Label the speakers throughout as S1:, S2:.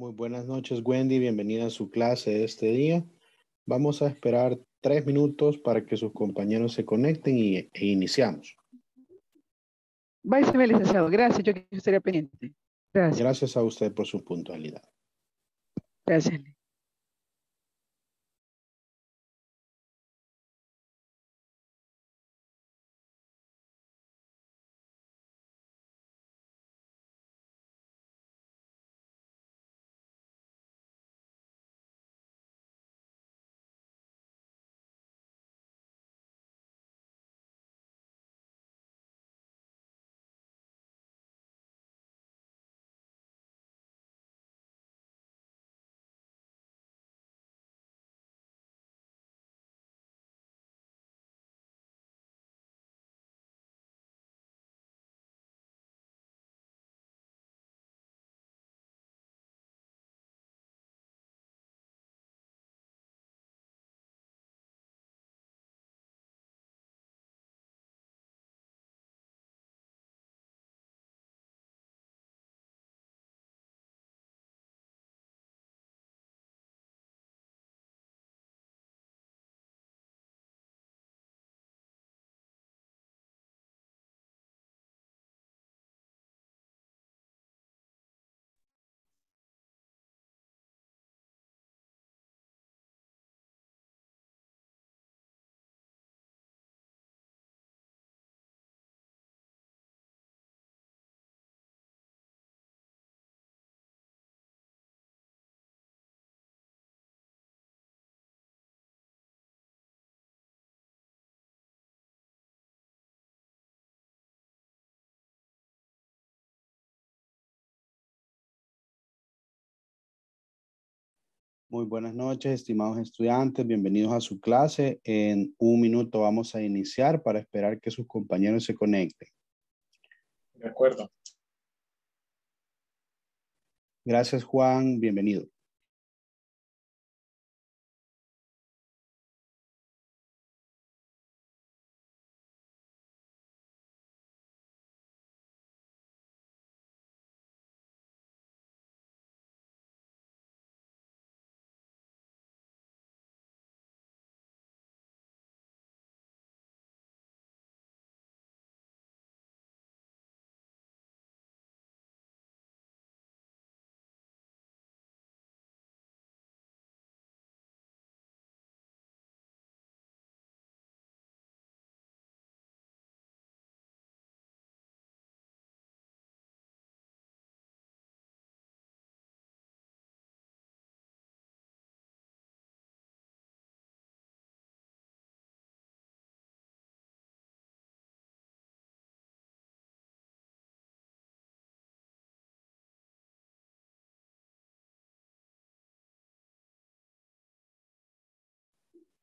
S1: Muy buenas noches, Wendy. Bienvenida a su clase de este día. Vamos a esperar tres minutos para que sus compañeros se conecten y, e iniciamos. Váyase, licenciado. Gracias. Yo estaría pendiente. Gracias. Gracias a usted por su puntualidad. Gracias. Muy buenas noches, estimados estudiantes. Bienvenidos a su clase. En un minuto vamos a iniciar para esperar que sus compañeros se conecten. De acuerdo. Gracias, Juan. Bienvenido.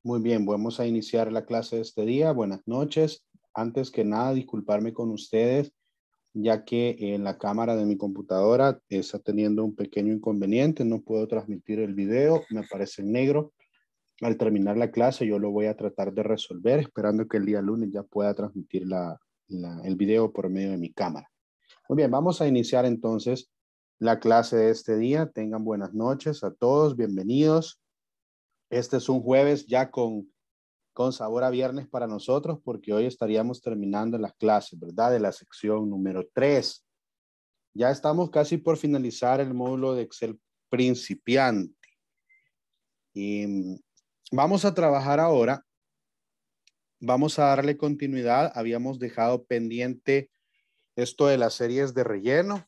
S1: Muy bien, vamos a iniciar la clase de este día. Buenas noches. Antes que nada, disculparme con ustedes, ya que en la cámara de mi computadora está teniendo un pequeño inconveniente. No puedo transmitir el video, me aparece en negro. Al terminar la clase, yo lo voy a tratar de resolver, esperando que el día lunes ya pueda transmitir el video por medio de mi cámara. Muy bien, vamos a iniciar entonces la clase de este día. Tengan buenas noches a todos, bienvenidos. Este es un jueves ya con, sabor a viernes para nosotros porque hoy estaríamos terminando las clases, ¿verdad? De la sección número 3. Ya estamos casi por finalizar el módulo de Excel principiante. Y mm, vamos a trabajar ahora. Vamos a darle continuidad. Habíamos dejado pendiente esto de las series de relleno.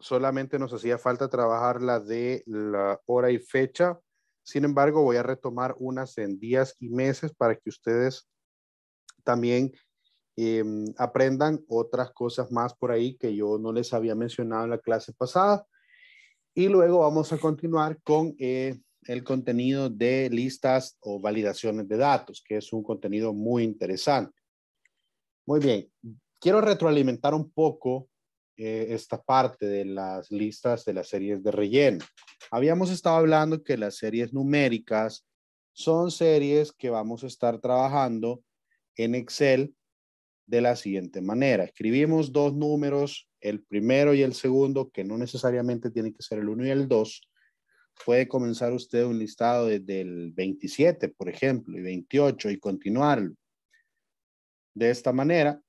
S1: Solamente nos hacía falta trabajar la de la hora y fecha sin embargo, voy a retomar unas en días y meses para que ustedes también em, aprendan otras cosas más por ahí que yo no les había mencionado en la clase pasada. Y luego vamos a continuar con eh, el contenido de listas o validaciones de datos, que es un contenido muy interesante. Muy bien, quiero retroalimentar un poco eh, esta parte de las listas de las series de relleno. Habíamos estado hablando que las series numéricas son series que vamos a estar trabajando en Excel de la siguiente manera. Escribimos dos números, el primero y el segundo, que no necesariamente tiene que ser el 1 y el 2. Puede comenzar usted un listado desde el 27, por ejemplo, y 28 y continuarlo. De esta manera,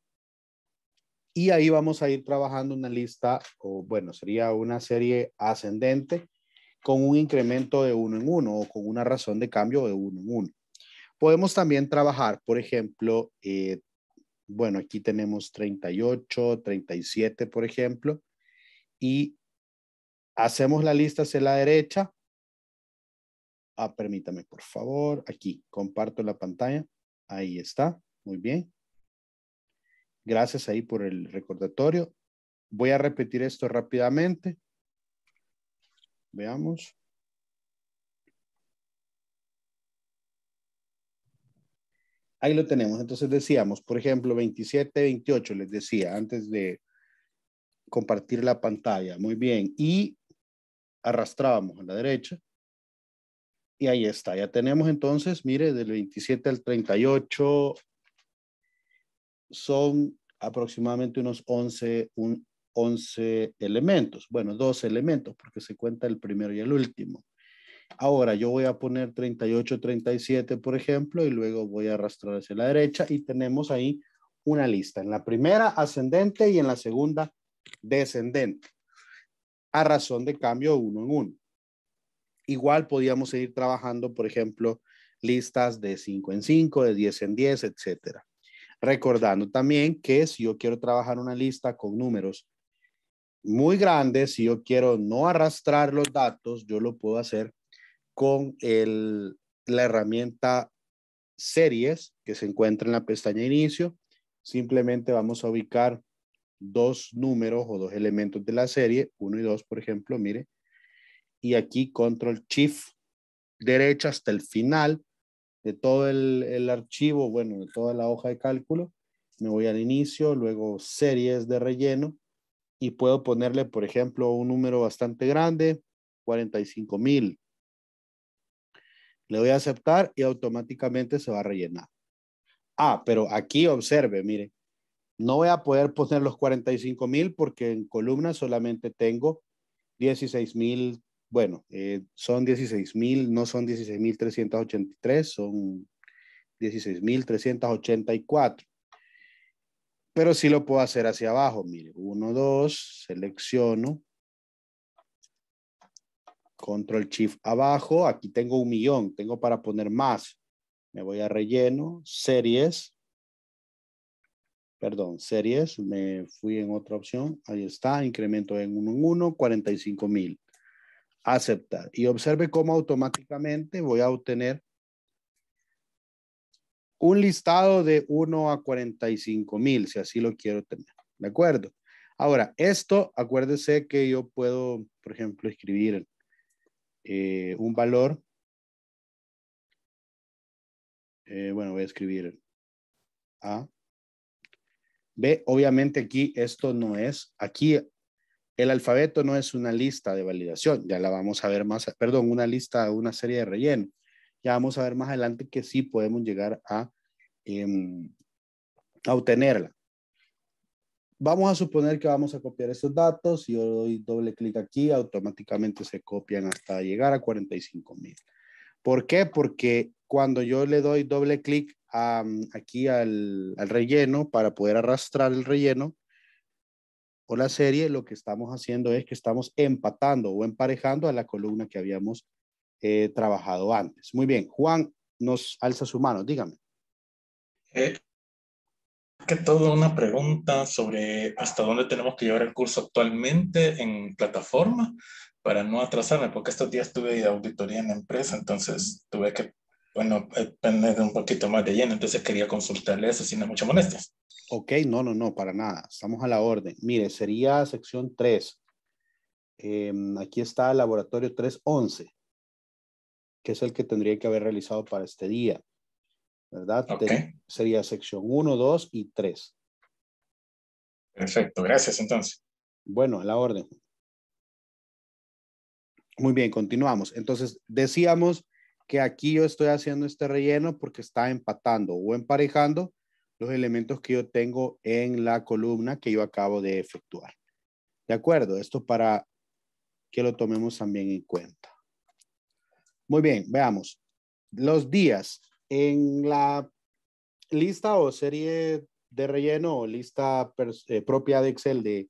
S1: y ahí vamos a ir trabajando una lista, o bueno, sería una serie ascendente con un incremento de uno en uno o con una razón de cambio de uno en uno. Podemos también trabajar, por ejemplo, eh, bueno, aquí tenemos 38, 37, por ejemplo, y hacemos la lista hacia la derecha. Ah, permítame, por favor, aquí comparto la pantalla. Ahí está, muy bien. Gracias ahí por el recordatorio. Voy a repetir esto rápidamente. Veamos. Ahí lo tenemos. Entonces decíamos, por ejemplo, 27, 28, les decía antes de compartir la pantalla. Muy bien. Y arrastrábamos a la derecha. Y ahí está. Ya tenemos entonces, mire, del 27 al 38, son aproximadamente unos 11, 11 elementos. Bueno, dos elementos, porque se cuenta el primero y el último. Ahora yo voy a poner 38, 37, por ejemplo, y luego voy a arrastrar hacia la derecha y tenemos ahí una lista. En la primera ascendente y en la segunda descendente. A razón de cambio uno en uno. Igual podíamos seguir trabajando, por ejemplo, listas de 5 en 5, de 10 en 10, etcétera. Recordando también que si yo quiero trabajar una lista con números muy grandes, si yo quiero no arrastrar los datos, yo lo puedo hacer con la herramienta series que se encuentra en la pestaña inicio. Simplemente vamos a ubicar dos números o dos elementos de la serie, uno y dos, por ejemplo, mire. Y aquí control shift derecha hasta el final de todo el, archivo, bueno, de toda la hoja de cálculo, me voy al inicio, luego series de relleno y puedo ponerle, por ejemplo, un número bastante grande, 45 mil. Le voy a aceptar y automáticamente se va a rellenar. Ah, pero aquí observe, mire, no voy a poder poner los 45 mil porque en columnas solamente tengo 16 mil bueno, eh, son 16.000, no son 16.383, son 16.384. Pero sí lo puedo hacer hacia abajo. Mire, 1, 2, selecciono. Control Shift abajo. Aquí tengo un millón. Tengo para poner más. Me voy a relleno. Series. Perdón, series. Me fui en otra opción. Ahí está. Incremento en 1 en 1. 45.000 aceptar. Y observe cómo automáticamente voy a obtener un listado de 1 a 45 mil, si así lo quiero tener. ¿De acuerdo? Ahora, esto, acuérdese que yo puedo, por ejemplo, escribir eh, un valor. Eh, bueno, voy a escribir A. B, obviamente aquí esto no es, aquí el alfabeto no es una lista de validación, ya la vamos a ver más, perdón, una lista, una serie de relleno. Ya vamos a ver más adelante que sí podemos llegar a, em, obtenerla. Vamos a suponer que vamos a copiar esos datos. Si yo doy doble clic aquí, automáticamente se copian hasta llegar a 45 mil. ¿Por qué? Porque cuando yo le doy doble clic aquí al relleno para poder arrastrar el relleno, o la serie, lo que estamos haciendo es que estamos empatando o emparejando a la columna que habíamos eh, trabajado antes. Muy bien, Juan nos alza su mano, dígame. Eh, que todo una pregunta sobre hasta dónde tenemos que llevar el curso actualmente en plataforma para no atrasarme, porque estos días tuve auditoría en la empresa, entonces tuve que, bueno, eh, depender un poquito más de lleno, entonces quería consultarle eso sin mucha molestia. Ok, no, no, no, para nada. Estamos a la orden. Mire, sería sección 3. Em, aquí está el laboratorio 311, que es el que tendría que haber realizado para este día. ¿Verdad? sería sección 1, 2 y 3. Perfecto, gracias entonces. Bueno, a la orden. Muy bien, continuamos. Entonces, decíamos que aquí yo estoy haciendo este relleno porque está empatando o emparejando los elementos que yo tengo en la columna que yo acabo de efectuar. ¿De acuerdo? Esto para que lo tomemos también en cuenta. Muy bien, veamos. Los días en la lista o serie de relleno o lista eh, propia de Excel de,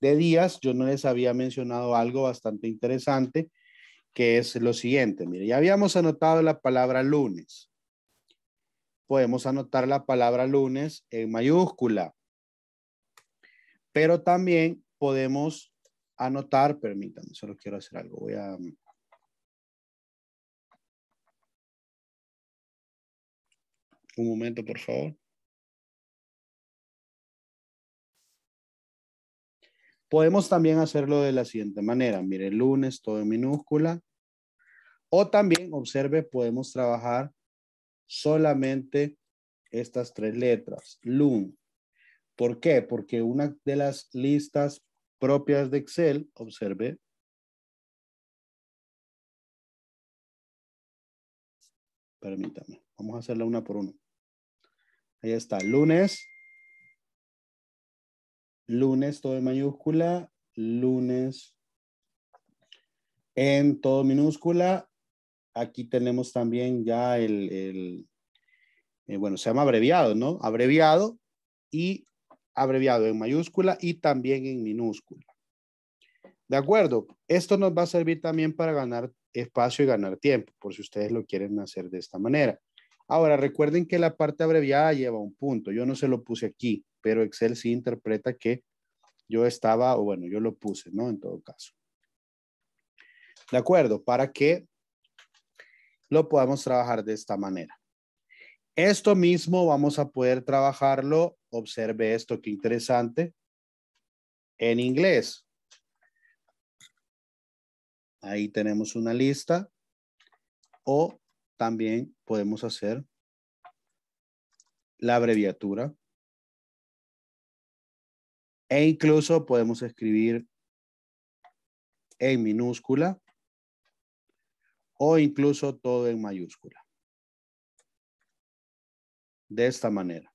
S1: de días, yo no les había mencionado algo bastante interesante, que es lo siguiente. Mire, ya habíamos anotado la palabra lunes podemos anotar la palabra lunes en mayúscula. Pero también podemos anotar, permítanme, solo quiero hacer algo, voy a...
S2: Un momento, por favor. Podemos
S1: también hacerlo de la siguiente manera. Mire, lunes todo en minúscula. O también, observe, podemos trabajar solamente estas tres letras, LUN. ¿Por qué? Porque una de las listas propias de Excel, observe, permítame, vamos a hacerla una por una. Ahí está, lunes, lunes todo en mayúscula, lunes en todo minúscula, aquí tenemos también ya el, eh, bueno, se llama abreviado, ¿no? Abreviado y abreviado en mayúscula y también en minúscula. De acuerdo, esto nos va a servir también para ganar espacio y ganar tiempo, por si ustedes lo quieren hacer de esta manera. Ahora, recuerden que la parte abreviada lleva un punto. Yo no se lo puse aquí, pero Excel sí interpreta que yo estaba, o bueno, yo lo puse, ¿no? En todo caso. De acuerdo, para que lo podemos trabajar de esta manera. Esto mismo vamos a poder trabajarlo, observe esto, qué interesante, en inglés. Ahí tenemos una lista o también podemos hacer la abreviatura. E incluso podemos escribir en minúscula o incluso todo en mayúscula. De esta manera.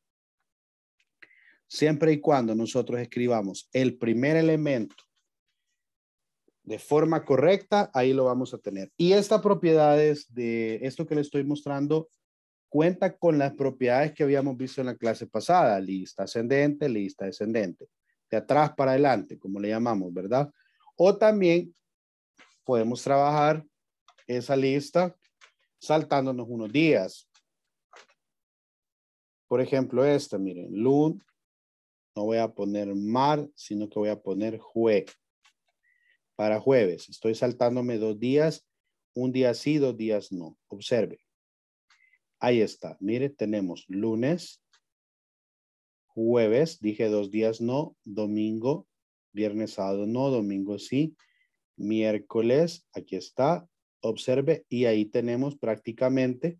S1: Siempre y cuando nosotros escribamos el primer elemento de forma correcta, ahí lo vamos a tener. Y estas propiedades de esto que le estoy mostrando cuenta con las propiedades que habíamos visto en la clase pasada, lista ascendente, lista descendente, de atrás para adelante, como le llamamos, ¿verdad? O también podemos trabajar esa lista saltándonos unos días. Por ejemplo, esta, miren, lunes, no voy a poner mar, sino que voy a poner jue. Para jueves, estoy saltándome dos días, un día sí, dos días no. Observe. Ahí está. Mire, tenemos lunes, jueves, dije dos días no, domingo, viernes, sábado no, domingo sí, miércoles, aquí está, observe y ahí tenemos prácticamente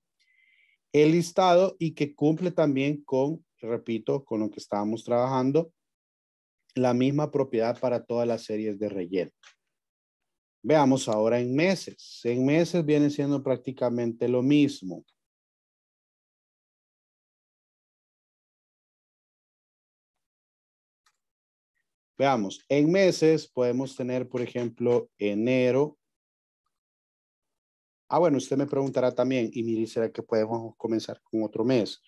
S1: el listado y que cumple también con, repito, con lo que estábamos trabajando, la misma propiedad para todas las series de relleno. Veamos ahora en meses. En meses viene siendo prácticamente lo mismo.
S2: Veamos, en meses
S1: podemos tener, por ejemplo, enero, Ah, bueno, usted me preguntará también, y me ¿será que podemos comenzar con otro mes?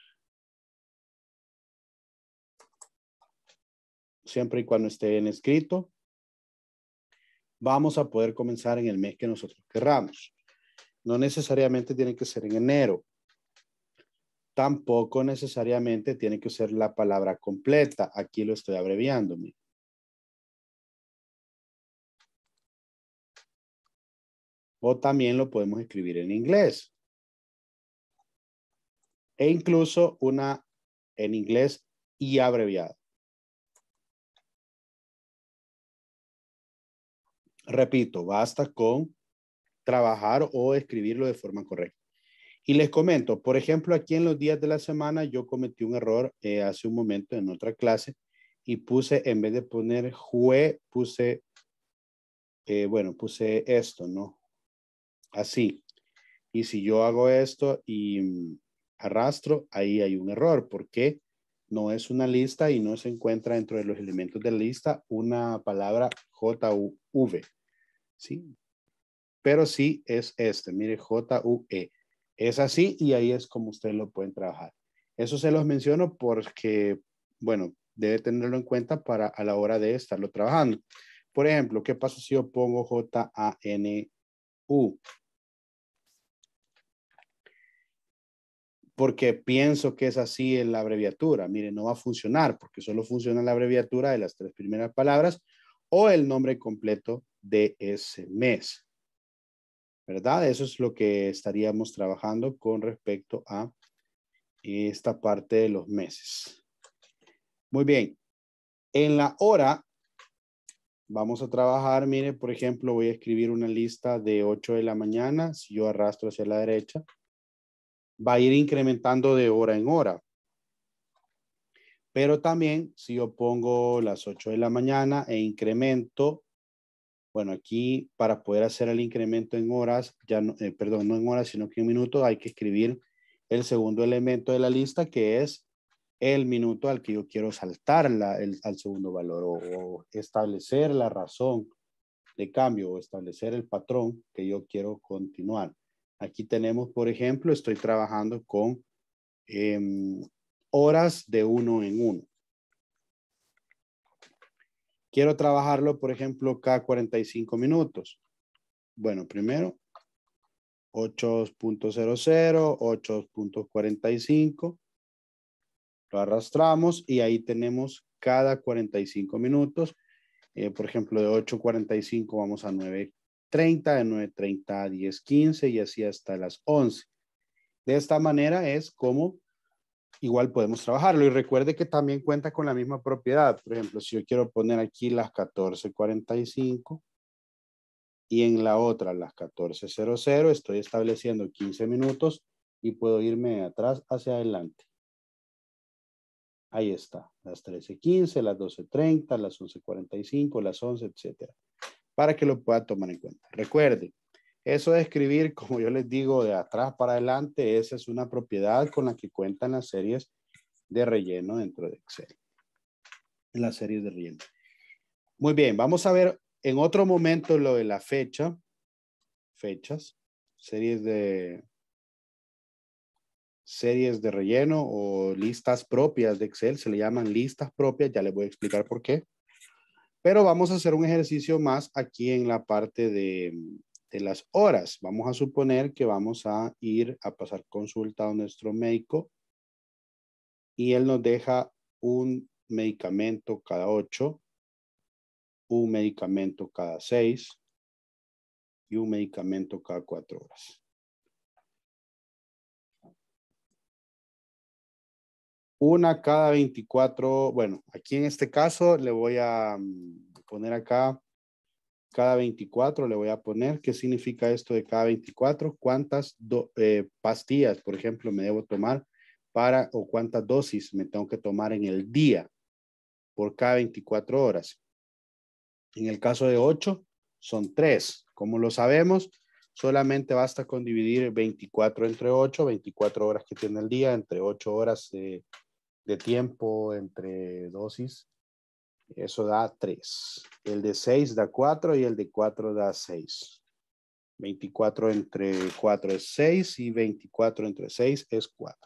S1: Siempre y cuando esté en escrito, vamos a poder comenzar en el mes que nosotros querramos. No necesariamente tiene que ser en enero. Tampoco necesariamente tiene que ser la palabra completa. Aquí lo estoy abreviando.
S2: o también lo podemos escribir en inglés. E incluso una en inglés y abreviado.
S1: Repito, basta con trabajar o escribirlo de forma correcta. Y les comento, por ejemplo, aquí en los días de la semana yo cometí un error eh, hace un momento en otra clase y puse, en vez de poner jue, puse, eh, bueno, puse esto, ¿no? así. Y si yo hago esto y mm, arrastro, ahí hay un error porque no es una lista y no se encuentra dentro de los elementos de la lista una palabra J-U-V. ¿Sí? Pero sí es este, mire, J-U-E. Es así y ahí es como ustedes lo pueden trabajar. Eso se los menciono porque, bueno, debe tenerlo en cuenta para a la hora de estarlo trabajando. Por ejemplo, ¿qué pasa si yo pongo J-A-N U. Porque pienso que es así en la abreviatura. Mire, no va a funcionar porque solo funciona la abreviatura de las tres primeras palabras o el nombre completo de ese mes. ¿Verdad? Eso es lo que estaríamos trabajando con respecto a esta parte de los meses. Muy bien. En la hora vamos a trabajar, mire, por ejemplo, voy a escribir una lista de 8 de la mañana, si yo arrastro hacia la derecha, va a ir incrementando de hora en hora. Pero también, si yo pongo las 8 de la mañana e incremento, bueno, aquí para poder hacer el incremento en horas, ya eh, perdón, no en horas, sino que en minutos, hay que escribir el segundo elemento de la lista, que es el minuto al que yo quiero saltar al segundo valor o, establecer la razón de cambio o establecer el patrón que yo quiero continuar. Aquí tenemos, por ejemplo, estoy trabajando con em, horas de uno en uno. Quiero trabajarlo, por ejemplo, cada 45 minutos. Bueno, primero 8.00, 8.45, lo arrastramos y ahí tenemos cada 45 minutos. Eh, por ejemplo, de 8.45 vamos a 9.30, de 9.30 a 10.15 y así hasta las 11. De esta manera es como igual podemos trabajarlo. Y recuerde que también cuenta con la misma propiedad. Por ejemplo, si yo quiero poner aquí las 14.45 y en la otra las 14.00, estoy estableciendo 15 minutos y puedo irme atrás hacia adelante. Ahí está, las 13.15, las 12.30, las 11.45, las 11, etcétera, para que lo pueda tomar en cuenta. Recuerde, eso de escribir, como yo les digo, de atrás para adelante, esa es una propiedad con la que cuentan las series de relleno dentro de Excel. En las series de relleno. Muy bien, vamos a ver en otro momento lo de la fecha, fechas, series de series de relleno o listas propias de Excel, se le llaman listas propias, ya les voy a explicar por qué. Pero vamos a hacer un ejercicio más aquí en la parte de, de las horas. Vamos a suponer que vamos a ir a pasar consulta a nuestro médico y él nos deja un medicamento cada ocho, un medicamento cada seis y un medicamento cada cuatro horas. una cada 24, bueno, aquí en este caso le voy a mm, poner acá cada 24, le voy a poner qué significa esto de cada 24, cuántas eh, pastillas, por ejemplo, me debo tomar para o cuántas dosis me tengo que tomar en el día por cada 24 horas. En el caso de 8, son 3. Como lo sabemos, solamente basta con dividir 24 entre 8, 24 horas que tiene el día, entre 8 horas eh, de tiempo entre dosis, eso da 3. El de 6 da 4 y el de 4 da 6. 24 entre 4 es 6 y 24 entre 6 es 4.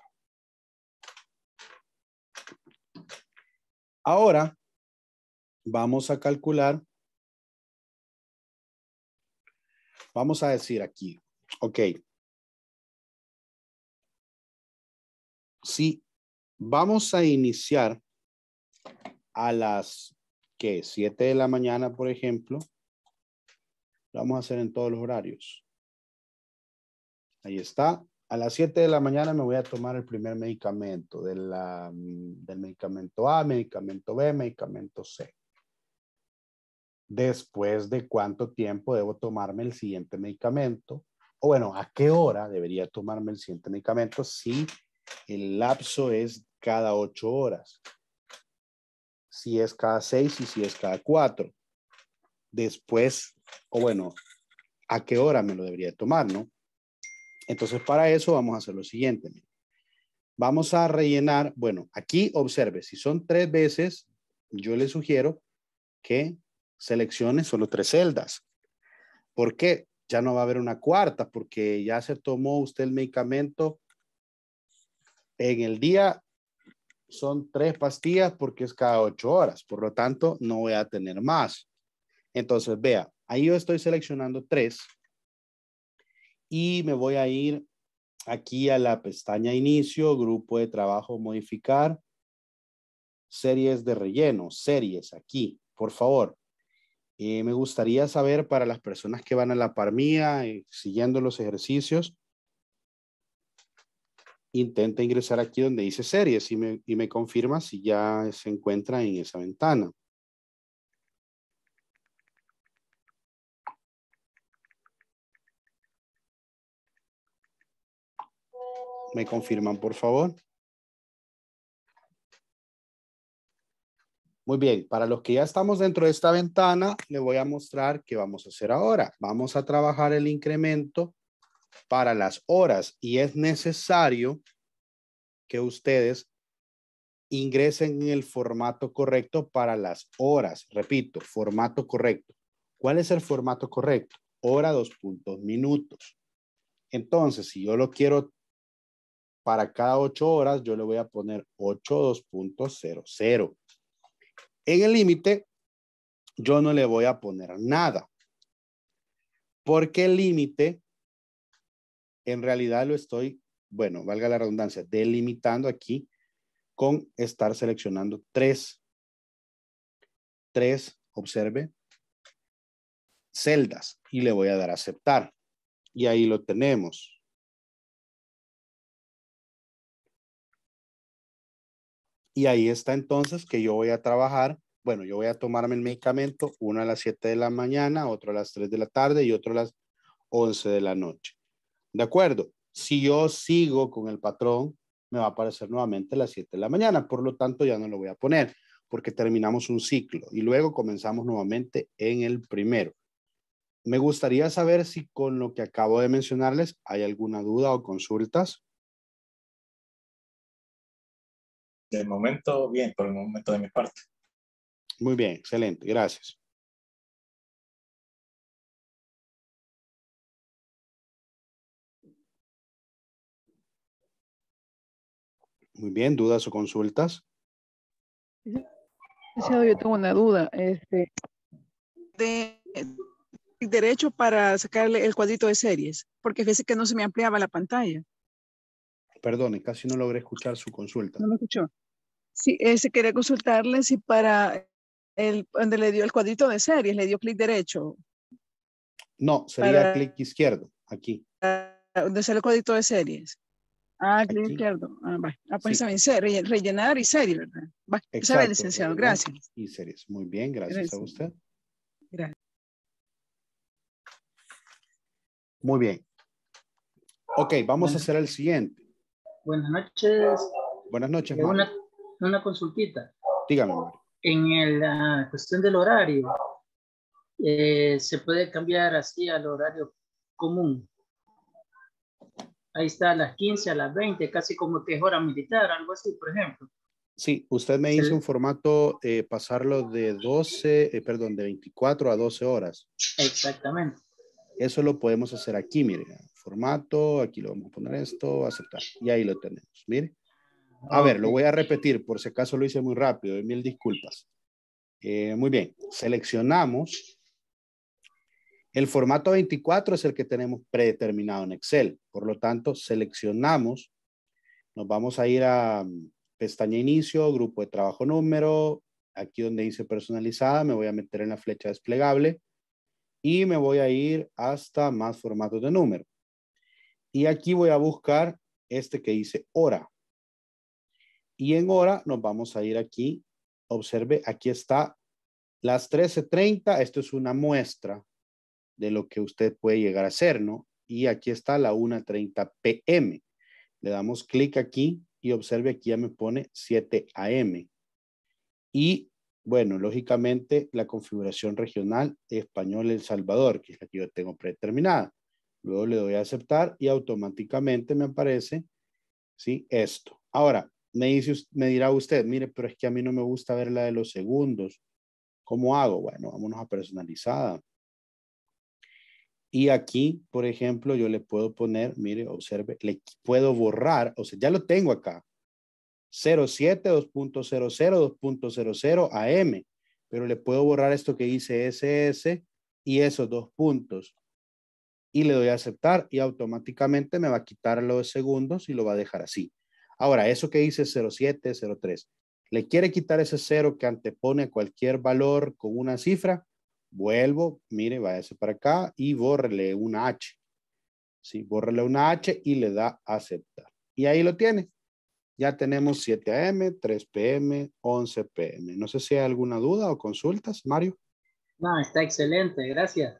S1: Ahora vamos a calcular. Vamos a decir aquí, ok. Si Vamos a iniciar a las que 7 de la mañana, por ejemplo. Lo vamos a hacer en todos los horarios. Ahí está. A las 7 de la mañana me voy a tomar el primer medicamento del medicamento A, medicamento B, medicamento C. Después de cuánto tiempo debo tomarme el siguiente medicamento, o bueno, a qué hora debería tomarme el siguiente medicamento si el lapso es cada ocho horas. Si es cada seis y si es cada cuatro. Después, o bueno, ¿a qué hora me lo debería tomar, no? Entonces, para eso vamos a hacer lo siguiente. Vamos a rellenar, bueno, aquí observe, si son tres veces, yo le sugiero que seleccione solo tres celdas. ¿Por qué? Ya no va a haber una cuarta, porque ya se tomó usted el medicamento en el día son tres pastillas porque es cada ocho horas, por lo tanto no voy a tener más. Entonces, vea, ahí yo estoy seleccionando tres y me voy a ir aquí a la pestaña inicio, grupo de trabajo, modificar, series de relleno, series aquí, por favor. Eh, me gustaría saber para las personas que van a la par eh, siguiendo los ejercicios, intenta ingresar aquí donde dice series y me, confirma si ya se encuentra en esa ventana. ¿Me confirman, por favor? Muy bien, para los que ya estamos dentro de esta ventana, le voy a mostrar qué vamos a hacer ahora. Vamos a trabajar el incremento para las horas y es necesario que ustedes ingresen en el formato correcto para las horas. Repito, formato correcto. ¿Cuál es el formato correcto? Hora, dos puntos, minutos. Entonces, si yo lo quiero para cada ocho horas, yo le voy a poner 82.00. En el límite, yo no le voy a poner nada. Porque el límite en realidad lo estoy, bueno, valga la redundancia, delimitando aquí con estar seleccionando tres, tres, observe, celdas y le voy a dar a aceptar. Y ahí lo tenemos. Y ahí está entonces que yo voy a trabajar bueno, yo voy a tomarme el medicamento, uno a las 7 de la mañana, otro a las 3 de la tarde y otro a las 11 de la noche. ¿De acuerdo? Si yo sigo con el patrón, me va a aparecer nuevamente a las 7 de la mañana. Por lo tanto, ya no lo voy a poner porque terminamos un ciclo y luego comenzamos nuevamente en el primero. Me gustaría saber si con lo que acabo de mencionarles hay alguna duda o consultas. De
S2: momento, bien, por el momento de mi parte. Muy bien, excelente, gracias.
S1: Muy bien, ¿dudas o consultas?
S2: Yo tengo una duda. Este,
S3: de, derecho para sacarle el cuadrito de series, porque fíjese que no se me ampliaba la pantalla.
S1: Perdone, casi no logré escuchar su consulta. No lo escuchó.
S3: Sí, ese quería consultarle si para el, donde le dio el cuadrito de series, le dio clic derecho.
S1: No, sería clic izquierdo, aquí.
S3: Donde sale el cuadrito de series. Ah, clic izquierdo. Ah, ah pues rellenar y ser,
S1: ¿verdad? licenciado, gracias. Y series. Muy bien, gracias, a usted. Gracias. Muy bien. Ok, vamos a hacer el siguiente. Buenas noches. Buenas noches, eh,
S2: Una,
S1: consultita. Dígame,
S2: En la cuestión del horario,
S3: eh, ¿se puede cambiar así al horario común? ahí está a las 15, a las 20, casi como que es hora militar, algo así, por ejemplo.
S1: Sí, usted me hizo un formato eh, pasarlo de 12, eh, perdón, de 24 a 12 horas. Exactamente. Eso lo podemos hacer aquí, mire, formato, aquí lo vamos a poner esto, aceptar, y ahí lo tenemos, mire. A ver, lo voy a repetir, por si acaso lo hice muy rápido, mil disculpas. Eh, muy bien, seleccionamos el formato 24 es el que tenemos predeterminado en Excel. Por lo tanto, seleccionamos, nos vamos a ir a mm, pestaña inicio, grupo de trabajo número, aquí donde dice personalizada, me voy a meter en la flecha desplegable y me voy a ir hasta más formatos de número. Y aquí voy a buscar este que dice hora. Y en hora nos vamos a ir aquí. Observe, aquí está las 13.30. Esto es una muestra de lo que usted puede llegar a hacer, ¿no? Y aquí está la 1.30 pm. Le damos clic aquí y observe aquí ya me pone 7 am. Y bueno, lógicamente la configuración regional español El Salvador, que es la que yo tengo predeterminada. Luego le doy a aceptar y automáticamente me aparece ¿sí? esto. Ahora, me, dice, me dirá usted, mire, pero es que a mí no me gusta ver la de los segundos. ¿Cómo hago? Bueno, vámonos a personalizada. Y aquí, por ejemplo, yo le puedo poner, mire, observe, le puedo borrar, o sea, ya lo tengo acá. 07, 2.00, 2.00 AM, pero le puedo borrar esto que dice SS y esos dos puntos. Y le doy a aceptar y automáticamente me va a quitar los segundos y lo va a dejar así. Ahora, eso que dice 07, 03, le quiere quitar ese cero que antepone a cualquier valor con una cifra, Vuelvo, mire, váyase para acá y bórrele una H. Sí, bórrele una H y le da aceptar. Y ahí lo tiene. Ya tenemos 7 a.m., 3 p.m., 11 p.m. No sé si hay alguna duda o consultas, Mario. No, está excelente, gracias.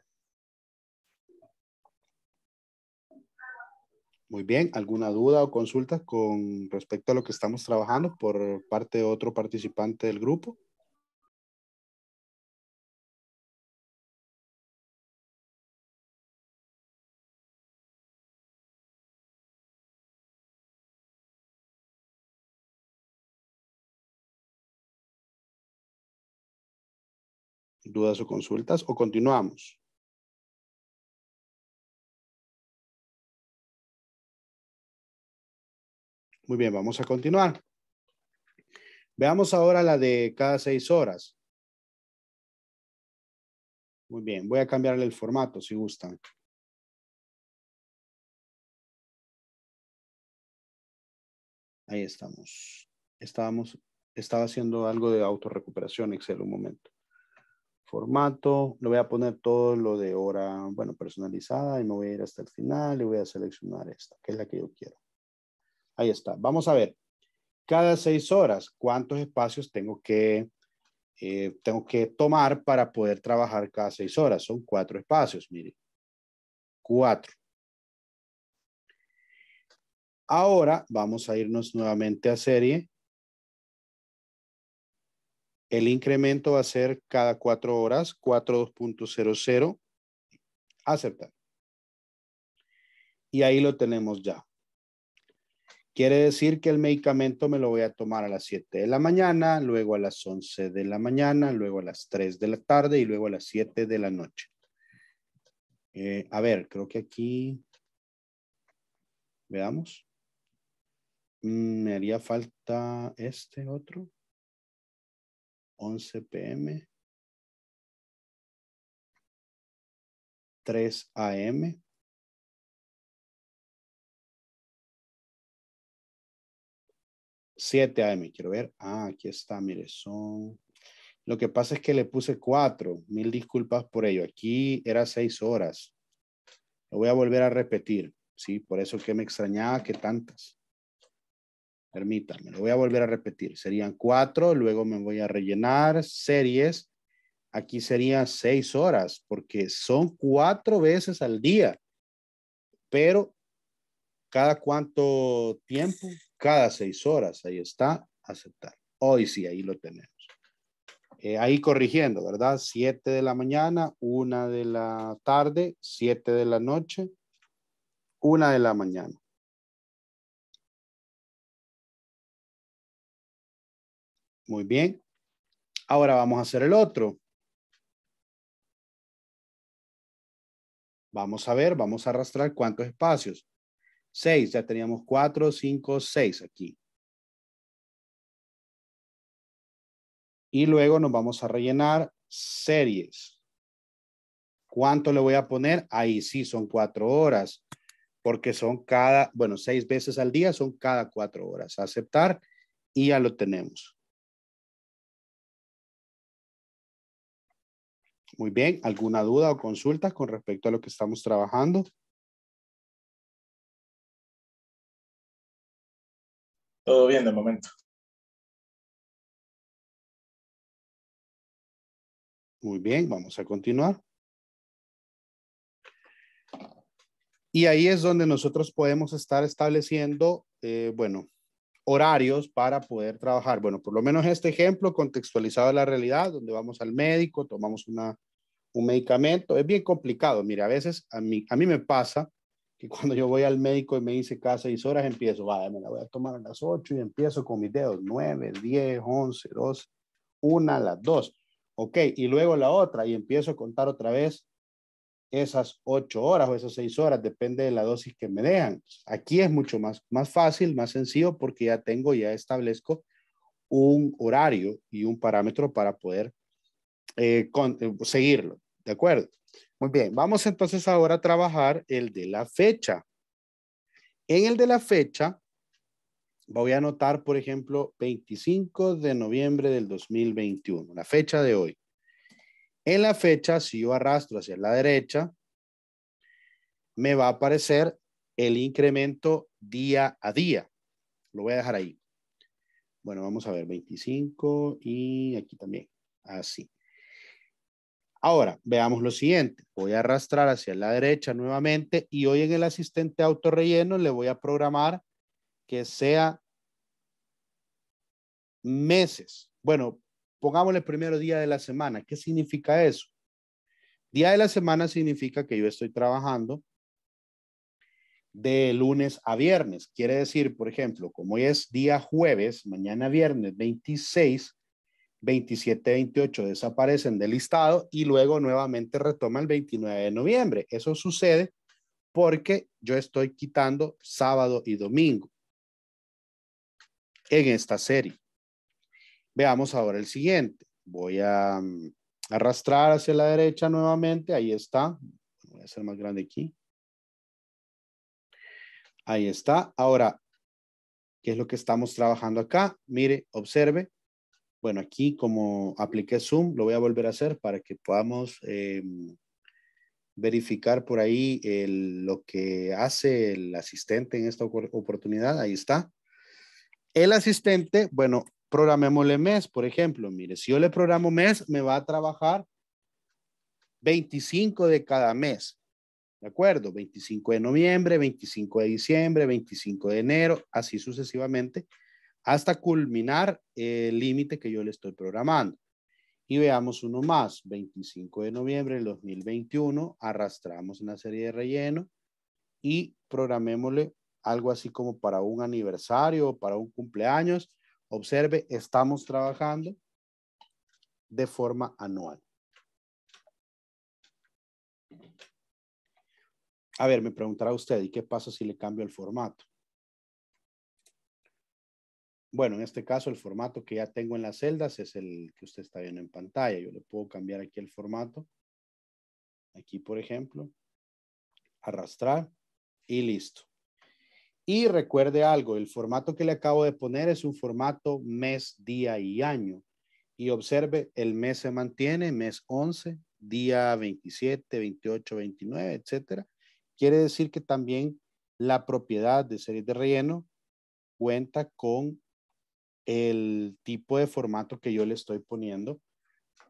S1: Muy bien, ¿alguna duda o consulta con respecto a lo que estamos trabajando por parte de otro participante del grupo?
S2: dudas o consultas o continuamos? Muy bien, vamos a continuar. Veamos ahora la de cada seis horas. Muy bien, voy a cambiarle el formato si gustan.
S1: Ahí estamos. Estábamos, estaba haciendo algo de autorrecuperación, Excel, un momento formato, le voy a poner todo lo de hora, bueno, personalizada y me voy a ir hasta el final y voy a seleccionar esta, que es la que yo quiero. Ahí está. Vamos a ver, cada seis horas, ¿cuántos espacios tengo que, eh, tengo que tomar para poder trabajar cada seis horas? Son cuatro espacios, miren. Cuatro. Ahora vamos a irnos nuevamente a serie el incremento va a ser cada cuatro horas, 42.00. Aceptar. Y ahí lo tenemos ya. Quiere decir que el medicamento me lo voy a tomar a las 7 de la mañana, luego a las 11 de la mañana, luego a las 3 de la tarde y luego a las 7 de la noche. Eh, a ver, creo que aquí, veamos, mm, me haría falta este otro.
S2: 11 pm, 3 am,
S1: 7 am, quiero ver. Ah, aquí está, mire, son... Lo que pasa es que le puse 4, mil disculpas por ello. Aquí era 6 horas. Lo voy a volver a repetir, ¿sí? Por eso que me extrañaba que tantas. Permítanme, lo voy a volver a repetir. Serían cuatro, luego me voy a rellenar series. Aquí serían seis horas, porque son cuatro veces al día. Pero, ¿cada cuánto tiempo? Cada seis horas. Ahí está, aceptar. Hoy sí, ahí lo tenemos. Eh, ahí corrigiendo, ¿verdad? Siete de la mañana, una de la tarde, siete de la noche, una de la mañana. Muy bien. Ahora vamos a hacer el otro. Vamos a ver, vamos a arrastrar cuántos espacios. Seis, ya teníamos cuatro, cinco, seis aquí. Y luego nos vamos a rellenar series. ¿Cuánto le voy a poner? Ahí sí, son cuatro horas, porque son cada, bueno, seis veces al día son cada cuatro horas. Aceptar y ya lo tenemos. Muy bien, ¿alguna
S2: duda o consulta con respecto a lo que estamos trabajando? Todo bien de momento. Muy bien, vamos a continuar.
S1: Y ahí es donde nosotros podemos estar estableciendo, eh, bueno, horarios para poder trabajar. Bueno, por lo menos este ejemplo contextualizado a la realidad, donde vamos al médico, tomamos una, un medicamento, es bien complicado. Mira, a veces a mí, a mí me pasa que cuando yo voy al médico y me dice casa seis horas, empiezo, vaya, me la voy a tomar a las ocho y empiezo con mis dedos, nueve, diez, once, dos, una, las dos. Ok, y luego la otra y empiezo a contar otra vez esas ocho horas o esas seis horas, depende de la dosis que me dejan. Aquí es mucho más, más fácil, más sencillo, porque ya tengo, ya establezco un horario y un parámetro para poder eh, eh, seguirlo. ¿De acuerdo? Muy bien, vamos entonces ahora a trabajar el de la fecha. En el de la fecha, voy a anotar, por ejemplo, 25 de noviembre del 2021, la fecha de hoy. En la fecha, si yo arrastro hacia la derecha, me va a aparecer el incremento día a día. Lo voy a dejar ahí. Bueno, vamos a ver 25 y aquí también. Así. Ahora, veamos lo siguiente. Voy a arrastrar hacia la derecha nuevamente y hoy en el asistente autorrelleno le voy a programar que sea meses. Bueno, Pongámosle el primero día de la semana. ¿Qué significa eso? Día de la semana significa que yo estoy trabajando de lunes a viernes. Quiere decir, por ejemplo, como hoy es día jueves, mañana viernes 26, 27, 28 desaparecen del listado y luego nuevamente retoma el 29 de noviembre. Eso sucede porque yo estoy quitando sábado y domingo en esta serie. Veamos ahora el siguiente. Voy a mm, arrastrar hacia la derecha nuevamente. Ahí está. Voy a hacer más grande aquí. Ahí está. Ahora, ¿qué es lo que estamos trabajando acá? Mire, observe. Bueno, aquí como apliqué Zoom, lo voy a volver a hacer para que podamos em, verificar por ahí lo que hace el asistente en esta oportunidad. Ahí está. El asistente, bueno, programémosle mes, por ejemplo. Mire, si yo le programo mes, me va a trabajar 25 de cada mes. ¿De acuerdo? 25 de noviembre, 25 de diciembre, 25 de enero, así sucesivamente, hasta culminar el límite que yo le estoy programando. Y veamos uno más, 25 de noviembre del 2021, arrastramos una serie de relleno y programémosle algo así como para un aniversario o para un cumpleaños Observe, estamos trabajando de forma anual. A ver, me preguntará usted, ¿y qué pasa si le cambio el formato? Bueno, en este caso el formato que ya tengo en las celdas es el que usted está viendo en pantalla. Yo le puedo cambiar aquí el formato. Aquí, por ejemplo, arrastrar y listo. Y recuerde algo, el formato que le acabo de poner es un formato mes, día y año. Y observe, el mes se mantiene, mes 11, día 27, 28, 29, etc. Quiere decir que también la propiedad de serie de relleno cuenta con el tipo de formato que yo le estoy poniendo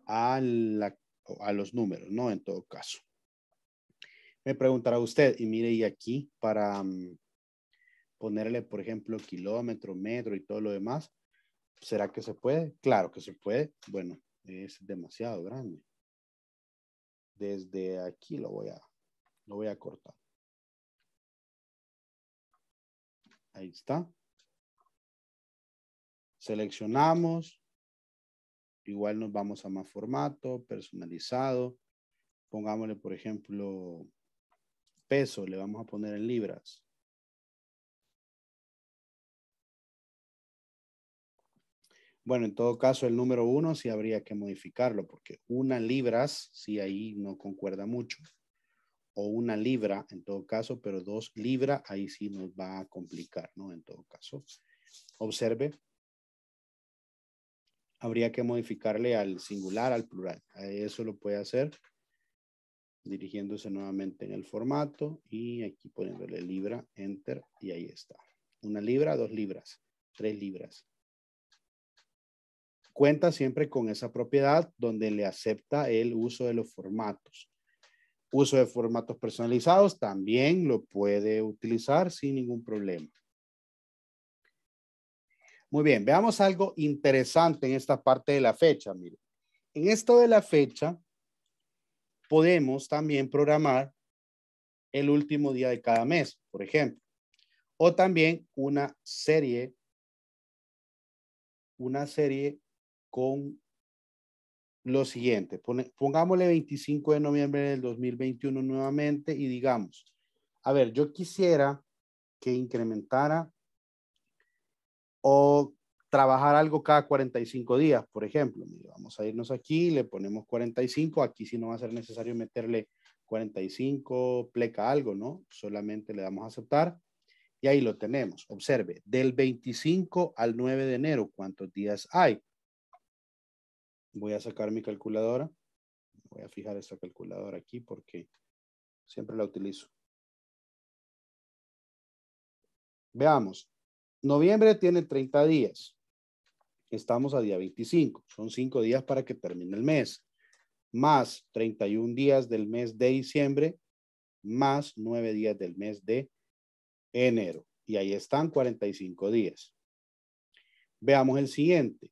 S1: a, los números, ¿no? En todo caso. Me preguntará usted, y mire, y aquí para, mm, ponerle, por ejemplo, kilómetro, metro y todo lo demás. ¿Será que se puede? Claro que se puede. Bueno, es demasiado grande. Desde aquí lo voy a, lo voy a cortar. Ahí está. Seleccionamos. Igual nos vamos a más formato, personalizado. Pongámosle, por ejemplo, peso. Le vamos a poner en libras. Bueno, en todo caso, el número uno sí habría que modificarlo, porque una libras, sí ahí no concuerda mucho. O una libra, en todo caso, pero dos libras ahí sí nos va a complicar, ¿no? En todo caso. Observe. Habría que modificarle al singular, al plural. Eso lo puede hacer dirigiéndose nuevamente en el formato y aquí poniéndole libra, enter, y ahí está. Una libra, dos libras, tres libras. Cuenta siempre con esa propiedad donde le acepta el uso de los formatos. Uso de formatos personalizados también lo puede utilizar sin ningún problema. Muy bien, veamos algo interesante en esta parte de la fecha. en esto de la fecha, podemos también programar el último día de cada mes, por ejemplo. O también una serie, una serie con lo siguiente. Pongámosle 25 de noviembre del 2021 nuevamente y digamos, a ver, yo quisiera que incrementara o trabajar algo cada 45 días, por ejemplo. vamos a irnos aquí, le ponemos 45, aquí si no va a ser necesario meterle 45, pleca algo, ¿no? Solamente le damos a aceptar y ahí lo tenemos. Observe, del 25 al 9 de enero, ¿cuántos días hay? voy a sacar mi calculadora. Voy a fijar esta calculadora
S2: aquí porque siempre la utilizo.
S1: Veamos. Noviembre tiene 30 días. Estamos a día 25. Son 5 días para que termine el mes. Más 31 días del mes de diciembre. Más 9 días del mes de enero. Y ahí están 45 días. Veamos el siguiente.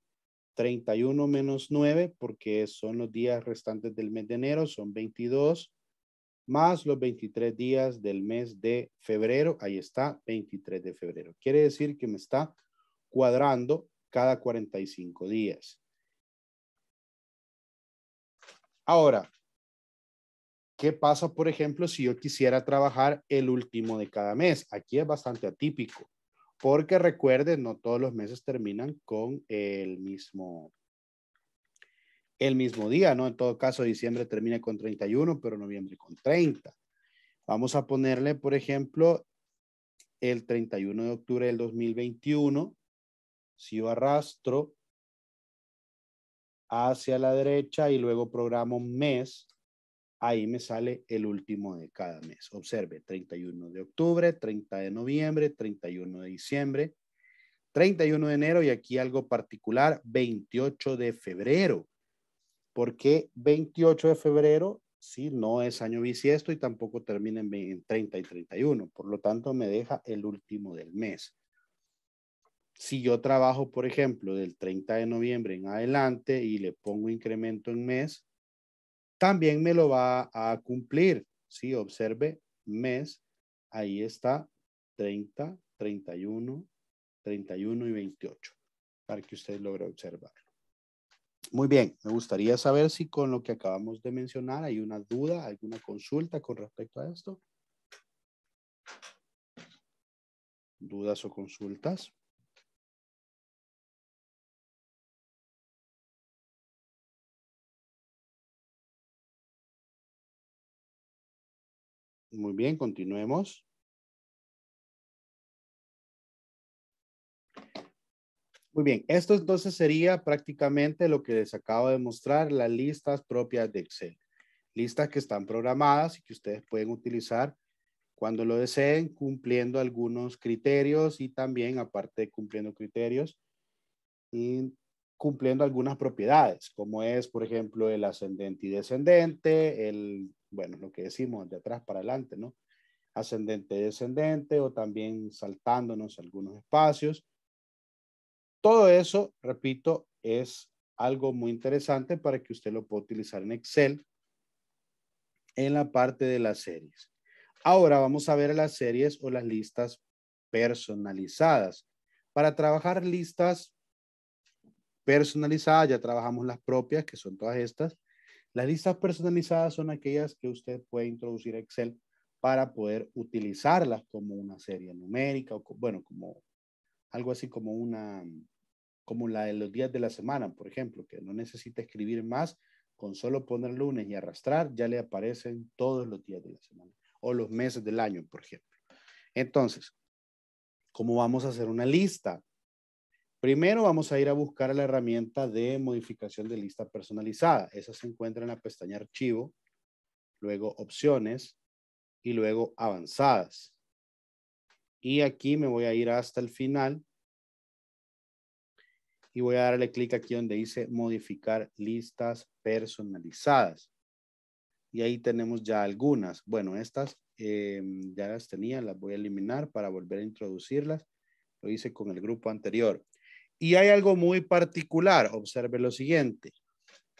S1: 31 menos 9, porque son los días restantes del mes de enero, son 22, más los 23 días del mes de febrero. Ahí está, 23 de febrero. Quiere decir que me está cuadrando cada 45 días. Ahora, ¿qué pasa, por ejemplo, si yo quisiera trabajar el último de cada mes? Aquí es bastante atípico. Porque recuerden, no todos los meses terminan con el mismo, el mismo día, ¿no? En todo caso, diciembre termina con 31, pero noviembre con 30. Vamos a ponerle, por ejemplo, el 31 de octubre del 2021. Si yo arrastro hacia la derecha y luego programo mes, ahí me sale el último de cada mes. Observe, 31 de octubre, 30 de noviembre, 31 de diciembre, 31 de enero y aquí algo particular, 28 de febrero. qué 28 de febrero, Si no es año bisiesto y tampoco termina en 30 y 31. Por lo tanto, me deja el último del mes. Si yo trabajo, por ejemplo, del 30 de noviembre en adelante y le pongo incremento en mes, también me lo va a cumplir. Sí, observe, mes, ahí está 30, 31, 31 y 28, para que ustedes logre observarlo. Muy bien, me gustaría saber si con lo que acabamos de mencionar hay una duda, alguna consulta con respecto a esto.
S2: ¿Dudas o consultas? Muy bien, continuemos.
S1: Muy bien, esto entonces sería prácticamente lo que les acabo de mostrar, las listas propias de Excel. Listas que están programadas y que ustedes pueden utilizar cuando lo deseen, cumpliendo algunos criterios y también, aparte de cumpliendo criterios, y cumpliendo algunas propiedades, como es, por ejemplo, el ascendente y descendente, el bueno, lo que decimos de atrás para adelante, ¿no? Ascendente, descendente o también saltándonos algunos espacios. Todo eso, repito, es algo muy interesante para que usted lo pueda utilizar en Excel en la parte de las series. Ahora vamos a ver las series o las listas personalizadas. Para trabajar listas personalizadas, ya trabajamos las propias, que son todas estas. Las listas personalizadas son aquellas que usted puede introducir a Excel para poder utilizarlas como una serie numérica o, bueno, como algo así como una, como la de los días de la semana, por ejemplo, que no necesita escribir más, con solo poner lunes y arrastrar, ya le aparecen todos los días de la semana o los meses del año, por ejemplo. Entonces, ¿cómo vamos a hacer una lista? Primero vamos a ir a buscar la herramienta de modificación de lista personalizada. Esa se encuentra en la pestaña archivo, luego opciones y luego avanzadas. Y aquí me voy a ir hasta el final y voy a darle clic aquí donde dice modificar listas personalizadas. Y ahí tenemos ya algunas. Bueno, estas em, ya las tenía, las voy a eliminar para volver a introducirlas. Lo hice con el grupo anterior. Y hay algo muy particular, observe lo siguiente.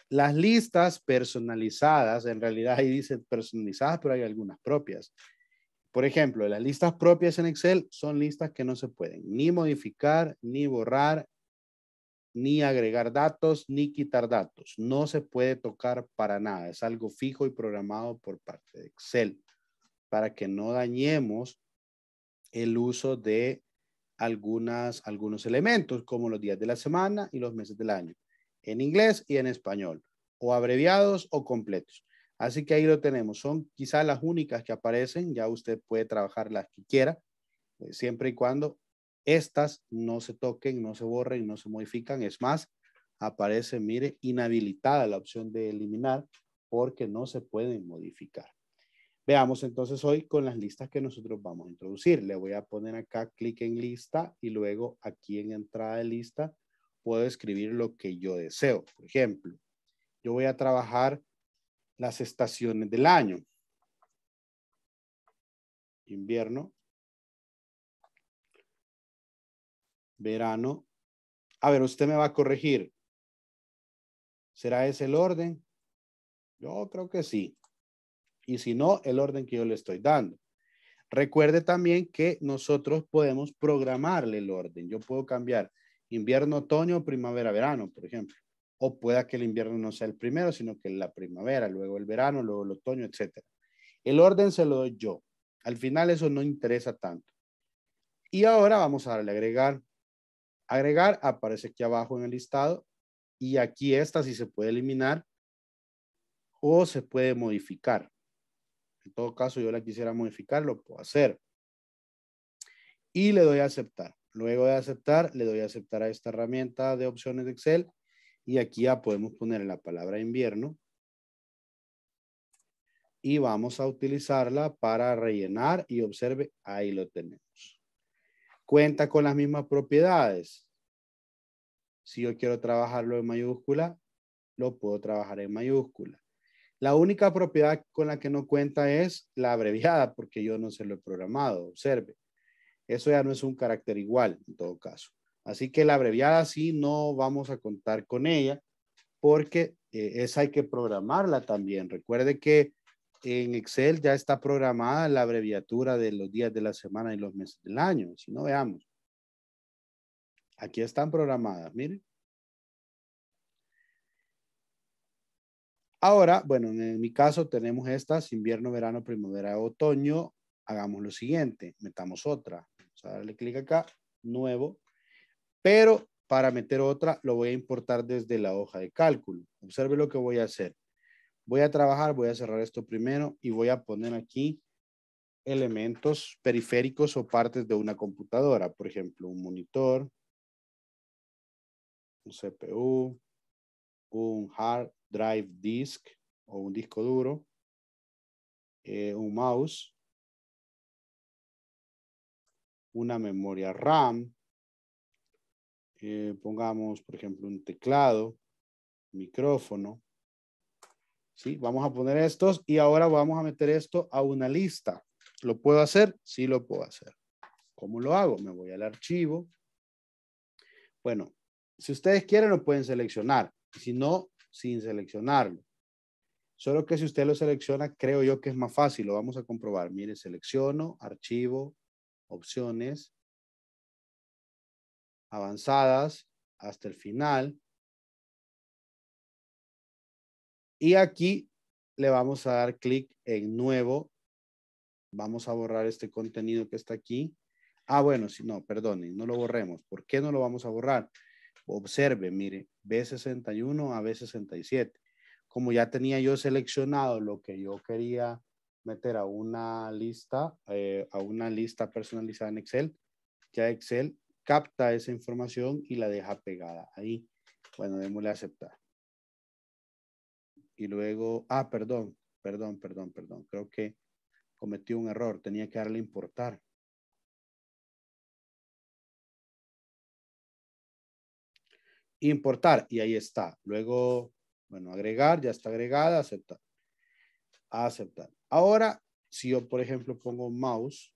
S1: Las listas personalizadas, en realidad ahí dice personalizadas, pero hay algunas propias. Por ejemplo, las listas propias en Excel son listas que no se pueden ni modificar, ni borrar, ni agregar datos, ni quitar datos. No se puede tocar para nada. Es algo fijo y programado por parte de Excel para que no dañemos el uso de algunas, algunos elementos como los días de la semana y los meses del año, en inglés y en español, o abreviados o completos. Así que ahí lo tenemos. Son quizás las únicas que aparecen, ya usted puede trabajar las que quiera, eh, siempre y cuando estas no se toquen, no se borren, no se modifican. Es más, aparece, mire, inhabilitada la opción de eliminar porque no se pueden modificar. Veamos entonces hoy con las listas que nosotros vamos a introducir. Le voy a poner acá clic en lista y luego aquí en entrada de lista puedo escribir lo que yo deseo. Por ejemplo, yo voy a trabajar las estaciones del año. Invierno, verano. A ver, usted me va a corregir. ¿Será ese el orden? Yo creo que sí y si no, el orden que yo le estoy dando. Recuerde también que nosotros podemos programarle el orden. Yo puedo cambiar invierno, otoño, primavera, verano, por ejemplo. O pueda que el invierno no sea el primero, sino que la primavera, luego el verano, luego el otoño, etc. El orden se lo doy yo. Al final eso no interesa tanto. Y ahora vamos a darle agregar. Agregar aparece aquí abajo en el listado y aquí esta si se puede eliminar o se puede modificar. En todo caso, yo la quisiera modificar, lo puedo hacer. Y le doy a aceptar. Luego de aceptar, le doy a aceptar a esta herramienta de opciones de Excel. Y aquí ya podemos poner la palabra invierno. Y vamos a utilizarla para rellenar y observe, ahí lo tenemos. Cuenta con las mismas propiedades. Si yo quiero trabajarlo en mayúscula, lo puedo trabajar en mayúscula. La única propiedad con la que no cuenta es la abreviada, porque yo no se lo he programado, observe. Eso ya no es un carácter igual, en todo caso. Así que la abreviada sí no vamos a contar con ella, porque eh, esa hay que programarla también. Recuerde que en Excel ya está programada la abreviatura de los días de la semana y los meses del año. Si no, veamos. Aquí están programadas, miren. Ahora, bueno, en mi caso tenemos estas, invierno, verano, primavera, otoño. Hagamos lo siguiente, metamos otra. Vamos a darle clic acá, nuevo. Pero para meter otra, lo voy a importar desde la hoja de cálculo. Observe lo que voy a hacer. Voy a trabajar, voy a cerrar esto primero y voy a poner aquí elementos periféricos o partes de una computadora. Por ejemplo, un monitor, un CPU, un hard, drive disk o un disco duro, eh, un mouse, una memoria RAM, eh, pongamos, por ejemplo, un teclado, micrófono. ¿Sí? Vamos a poner estos y ahora vamos a meter esto a una lista. ¿Lo puedo hacer? Sí, lo puedo hacer. ¿Cómo lo hago? Me voy al archivo. Bueno, si ustedes quieren lo pueden seleccionar. Si no, sin seleccionarlo. Solo que si usted lo selecciona, creo yo que es más fácil, lo vamos a comprobar. Mire, selecciono, archivo, opciones, avanzadas hasta el final. Y aquí le vamos a dar clic en nuevo. Vamos a borrar este contenido que está aquí. Ah, bueno, si no, perdonen, no lo borremos. ¿Por qué no lo vamos a borrar? Observe, mire, B61 a B67. Como ya tenía yo seleccionado lo que yo quería meter a una lista, eh, a una lista personalizada en Excel, ya Excel capta esa información y la deja pegada ahí. Bueno, démosle aceptar. Y luego, ah, perdón, perdón, perdón, perdón. Creo que cometí un error. Tenía que darle importar. importar y ahí está. Luego, bueno, agregar, ya está agregada, aceptar. Aceptar. Ahora, si yo, por ejemplo, pongo mouse,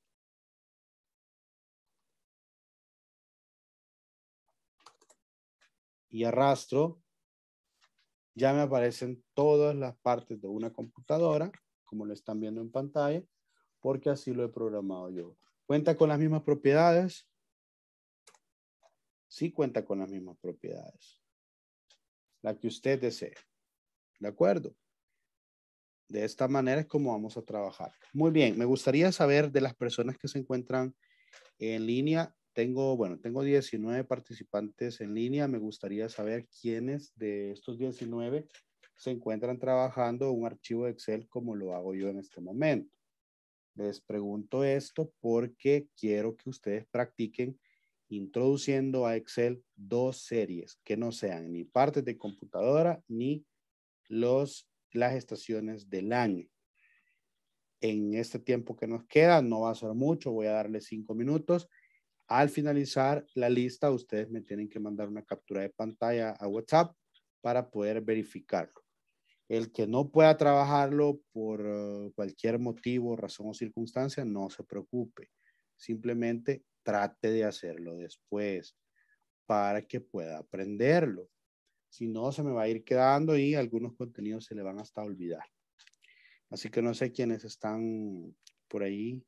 S1: y arrastro, ya me aparecen todas las partes de una computadora, como lo están viendo en pantalla, porque así lo he programado yo. Cuenta con las mismas propiedades, sí cuenta con las mismas propiedades. La que usted desee. ¿De acuerdo? De esta manera es como vamos a trabajar. Muy bien, me gustaría saber de las personas que se encuentran en línea. Tengo, bueno, tengo 19 participantes en línea. Me gustaría saber quiénes de estos 19 se encuentran trabajando un archivo de Excel como lo hago yo en este momento. Les pregunto esto porque quiero que ustedes practiquen introduciendo a Excel dos series que no sean ni partes de computadora ni los, las estaciones del año. En este tiempo que nos queda, no va a ser mucho, voy a darle cinco minutos. Al finalizar la lista, ustedes me tienen que mandar una captura de pantalla a WhatsApp para poder verificarlo. El que no pueda trabajarlo por eh, cualquier motivo, razón o circunstancia, no se preocupe. Simplemente trate de hacerlo después para que pueda aprenderlo. Si no, se me va a ir quedando y algunos contenidos se le van hasta olvidar. Así que no sé quiénes están por ahí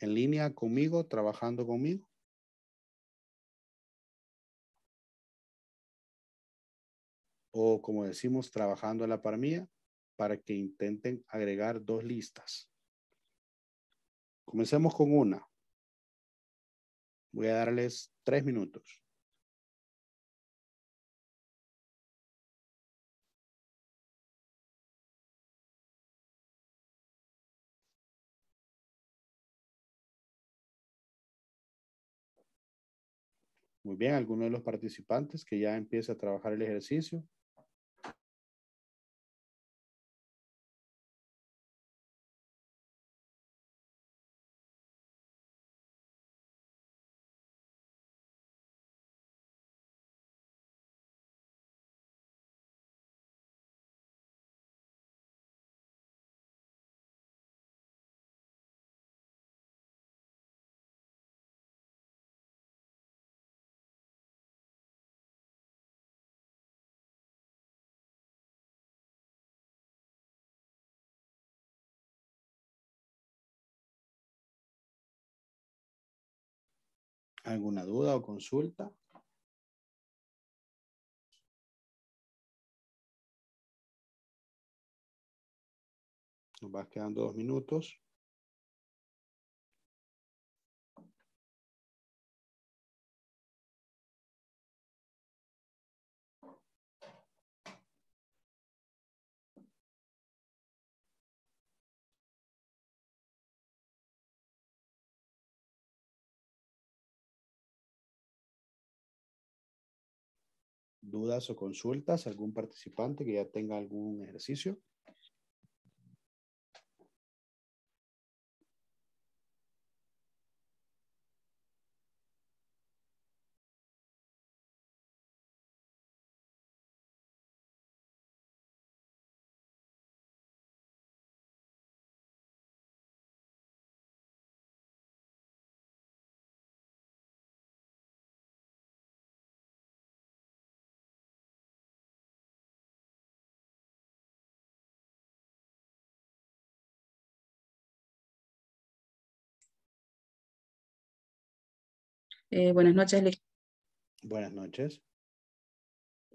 S1: en línea conmigo, trabajando conmigo. O como decimos, trabajando a la par mía para que intenten agregar dos listas. Comencemos con una.
S2: Voy a darles tres minutos. Muy bien, alguno de los participantes que ya empiece a trabajar el ejercicio, ¿Alguna duda o consulta? Nos vas quedando dos minutos. dudas o consultas,
S1: algún participante que ya tenga algún ejercicio.
S2: Eh, buenas noches, Buenas noches.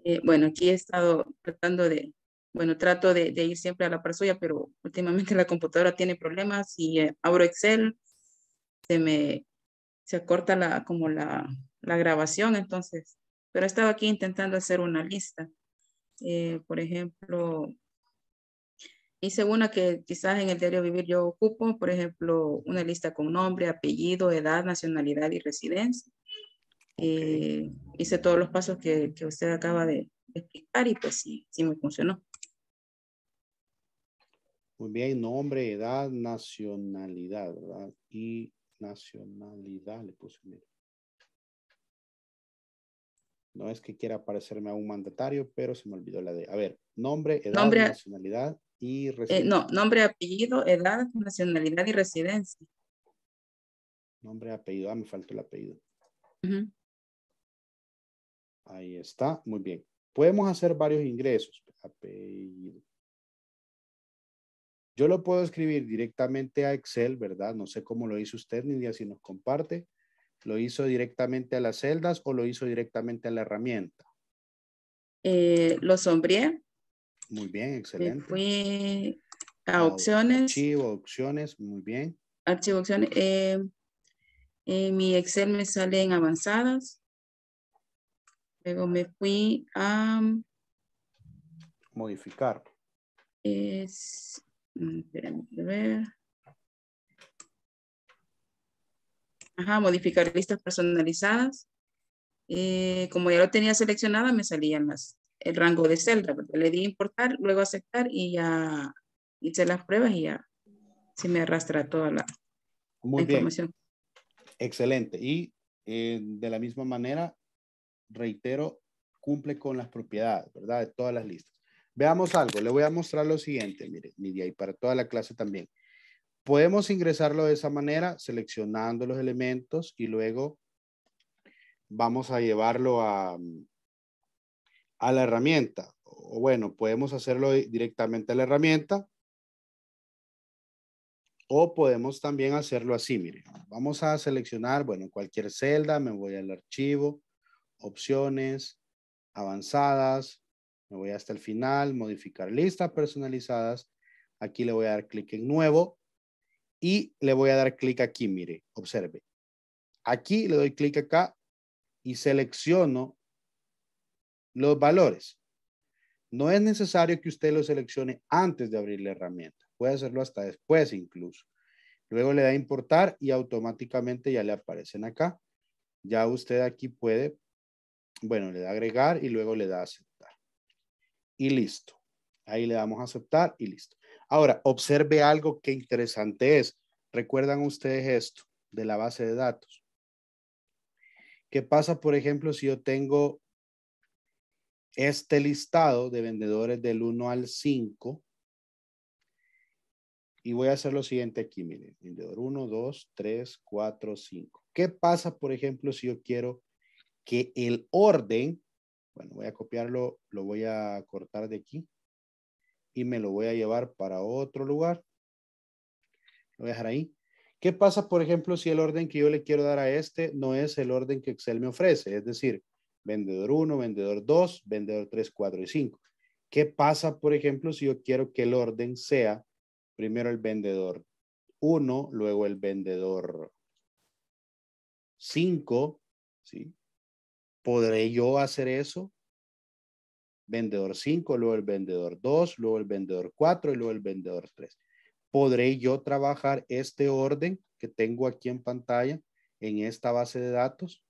S2: Eh, bueno,
S3: aquí he estado tratando de, bueno, trato de, ir siempre a la par suya, pero últimamente la computadora tiene problemas y eh, abro Excel, se me, se acorta la, como la, la grabación, entonces, pero he estado aquí intentando hacer una lista. por ejemplo, hice una que quizás en el diario vivir yo ocupo, por ejemplo, una lista con nombre, apellido, edad, nacionalidad y residencia. Eh, hice todos los pasos que, que usted acaba de, explicar y pues sí, sí me funcionó.
S1: Muy bien, nombre, edad, nacionalidad, ¿verdad? Y nacionalidad le puse No es que quiera parecerme a un mandatario, pero se me olvidó la de. A ver, nombre, edad, nacionalidad. Eh, no, nombre,
S2: apellido, edad, nacionalidad y residencia.
S1: Nombre, apellido. Ah, me faltó el apellido. Ahí está. Muy bien. Podemos hacer varios ingresos. Apellido. Yo lo puedo escribir directamente a Excel, ¿verdad? No sé cómo lo hizo usted, Nidia, si nos comparte. ¿Lo hizo directamente a las celdas o lo hizo directamente a la herramienta? Eh, lo sombré muy bien, excelente. fui a opciones. Archivo, opciones, muy bien.
S3: Archivo, opciones. Eh, en mi Excel me salen avanzadas. Luego me fui a... Mm,
S1: modificar. Es... Mm, ver. Ajá, modificar listas
S3: personalizadas. Eh, como ya lo tenía seleccionada, me salían las, el rango de celda, le di importar, luego aceptar y ya hice las pruebas y ya se me
S1: arrastra toda la, Muy bien. información. Excelente. Y eh, de la misma manera, reitero, cumple con las propiedades, ¿verdad? De todas las listas. Veamos algo, le voy a mostrar lo siguiente, mire, Nidia, y para toda la clase también. Podemos ingresarlo de esa manera, seleccionando los elementos y luego vamos a llevarlo a, a la herramienta. O bueno, podemos hacerlo directamente a la herramienta. O podemos también hacerlo así, Mire, Vamos a seleccionar, bueno, cualquier celda, me voy al archivo, opciones, avanzadas, me voy hasta el final, modificar listas personalizadas. Aquí le voy a dar clic en nuevo y le voy a dar clic aquí, mire, observe. Aquí le doy clic acá y selecciono los valores. No es necesario que usted los seleccione antes de abrir la herramienta. Puede hacerlo hasta después incluso. Luego le da a importar y automáticamente ya le aparecen acá. Ya usted aquí puede, bueno, le da agregar y luego le da aceptar. Y listo. Ahí le damos a aceptar y listo. Ahora, observe algo que interesante es. ¿Recuerdan ustedes esto de la base de datos? ¿Qué pasa, por ejemplo, si yo tengo este listado de vendedores del 1 al 5. Y voy a hacer lo siguiente aquí, miren, vendedor 1, 2, 3, 4, 5. ¿Qué pasa, por ejemplo, si yo quiero que el orden, bueno, voy a copiarlo, lo voy a cortar de aquí y me lo voy a llevar para otro lugar. Lo voy a dejar ahí. ¿Qué pasa, por ejemplo, si el orden que yo le quiero dar a este no es el orden que Excel me ofrece? Es decir, vendedor 1, vendedor 2, vendedor 3, 4 y 5. ¿Qué pasa, por ejemplo, si yo quiero que el orden sea primero el vendedor 1, luego el vendedor 5, ¿sí? ¿Podré yo hacer eso? Vendedor 5, luego el vendedor 2, luego el vendedor 4 y luego el vendedor 3. ¿Podré yo trabajar este orden que tengo aquí en pantalla en esta base de datos?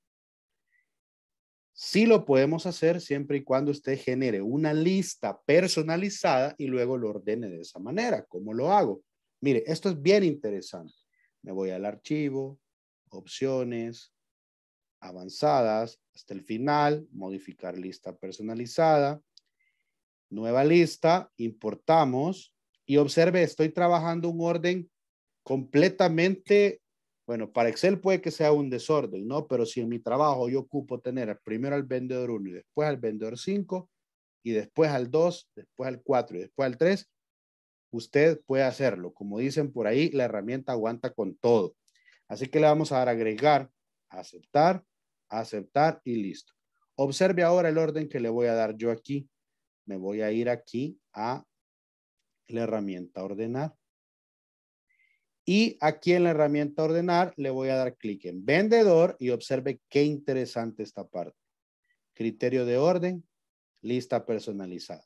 S1: Sí lo podemos hacer siempre y cuando usted genere una lista personalizada y luego lo ordene de esa manera. ¿Cómo lo hago? Mire, esto es bien interesante. Me voy al archivo, opciones, avanzadas, hasta el final, modificar lista personalizada, nueva lista, importamos y observe, estoy trabajando un orden completamente bueno, para Excel puede que sea un desorden, ¿no? Pero si en mi trabajo yo ocupo tener primero al vendedor 1 y después al vendedor 5 y después al 2, después al 4 y después al 3, usted puede hacerlo. Como dicen por ahí, la herramienta aguanta con todo. Así que le vamos a dar agregar, aceptar, aceptar y listo. Observe ahora el orden que le voy a dar yo aquí. Me voy a ir aquí a la herramienta ordenar. Y aquí en la herramienta ordenar le voy a dar clic en vendedor y observe qué interesante esta parte. Criterio de orden, lista personalizada.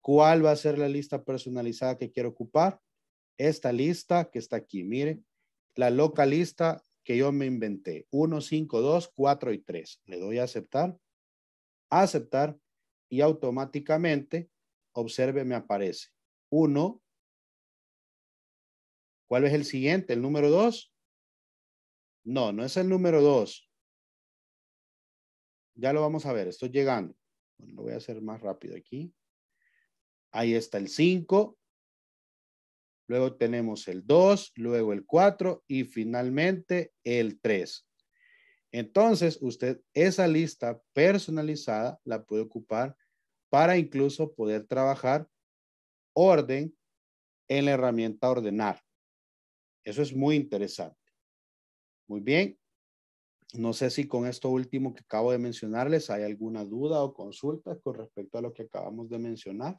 S1: ¿Cuál va a ser la lista personalizada que quiero ocupar? Esta lista que está aquí, mire, la localista lista que yo me inventé. 1, 5, 2, 4 y 3. Le doy a aceptar, aceptar y automáticamente, observe, me aparece 1, ¿Cuál es el siguiente? ¿El número 2? No, no es el número 2. Ya lo vamos a ver, estoy llegando. lo voy a hacer más rápido aquí. Ahí está el 5. Luego tenemos el 2, luego el 4 y finalmente el 3. Entonces, usted esa lista personalizada la puede ocupar para incluso poder trabajar orden en la herramienta ordenar. Eso es muy interesante. Muy bien. No sé si con esto último que acabo de mencionarles hay alguna duda o consulta con respecto a lo que acabamos de mencionar.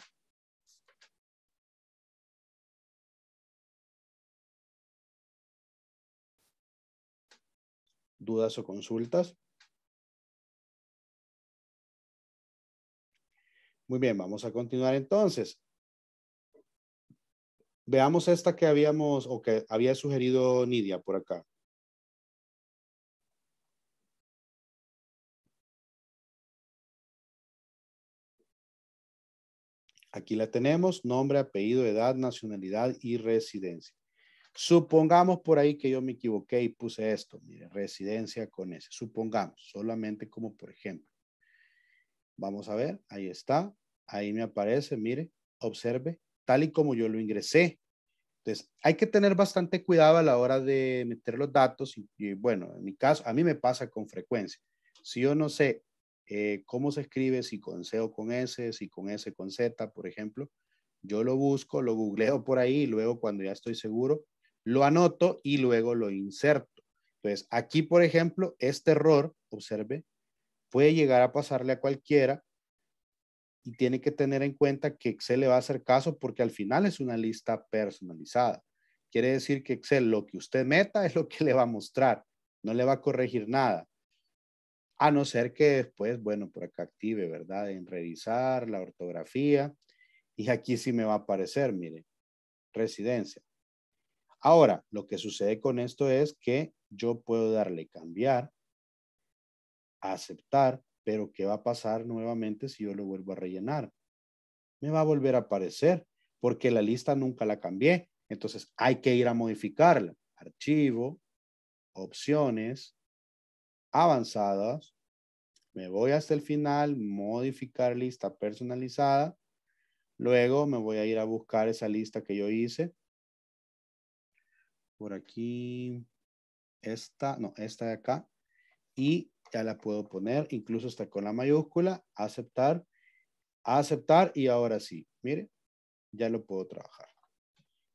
S2: ¿Dudas o consultas?
S1: Muy bien, vamos a continuar entonces. Veamos esta que habíamos o que había sugerido Nidia por acá. Aquí la tenemos, nombre, apellido, edad, nacionalidad y residencia. Supongamos por ahí que yo me equivoqué y puse esto, mire, residencia con S. Supongamos, solamente como por ejemplo. Vamos a ver, ahí está, ahí me aparece, mire, observe, tal y como yo lo ingresé. Entonces, hay que tener bastante cuidado a la hora de meter los datos y, bueno, en mi caso, a mí me pasa con frecuencia. Si yo no sé eh, cómo se escribe, si con C o con S, si con S con Z, por ejemplo, yo lo busco, lo googleo por ahí y luego cuando ya estoy seguro, lo anoto y luego lo inserto. Entonces, aquí, por ejemplo, este error, observe, puede llegar a pasarle a cualquiera y tiene que tener en cuenta que Excel le va a hacer caso porque al final es una lista personalizada. Quiere decir que Excel lo que usted meta es lo que le va a mostrar, no le va a corregir nada. A no ser que después, bueno, por acá active, ¿verdad? En revisar la ortografía. Y aquí sí me va a aparecer, mire, residencia. Ahora, lo que sucede con esto es que yo puedo darle cambiar, aceptar, pero ¿qué va a pasar nuevamente si yo lo vuelvo a rellenar? Me va a volver a aparecer porque la lista nunca la cambié. Entonces hay que ir a modificarla. Archivo, opciones, avanzadas. Me voy hasta el final, modificar lista personalizada. Luego me voy a ir a buscar esa lista que yo hice. Por aquí, esta, no, esta de acá y ya la puedo poner, incluso hasta con la mayúscula, aceptar, aceptar y ahora sí, mire, ya lo puedo trabajar.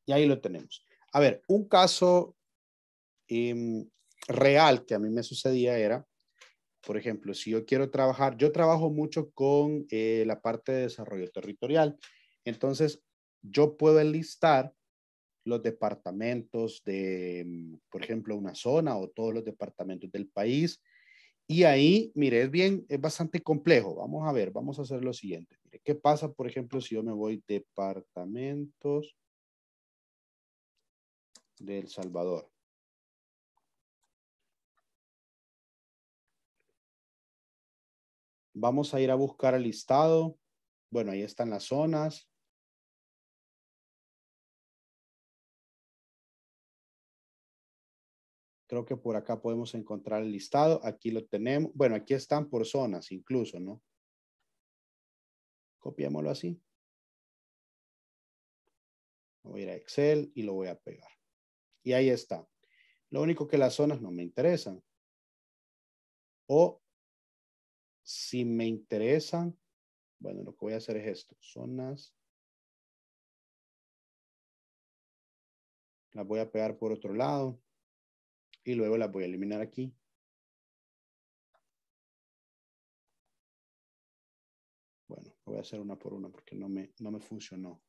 S1: Y ahí lo tenemos. A ver, un caso em, real que a mí me sucedía era, por ejemplo, si yo quiero trabajar, yo trabajo mucho con eh, la parte de desarrollo territorial, entonces yo puedo enlistar los departamentos de, em, por ejemplo, una zona o todos los departamentos del país y ahí, mire, es bien, es bastante complejo. Vamos a ver, vamos a hacer lo siguiente. Mire, ¿qué pasa, por ejemplo, si yo me voy departamentos
S2: de El Salvador? Vamos a ir a buscar al listado. Bueno, ahí están las zonas.
S1: Creo que por acá podemos encontrar el listado. Aquí lo tenemos. Bueno, aquí están por zonas incluso, ¿no? Copiémoslo así. Voy a ir a Excel y lo voy a pegar. Y ahí está. Lo único que las zonas no me interesan. O si me interesan, bueno, lo que voy a
S2: hacer es esto. Zonas. Las voy a pegar por otro lado y luego las voy a eliminar aquí. Bueno, voy a hacer una
S1: por una porque no me, no me funcionó.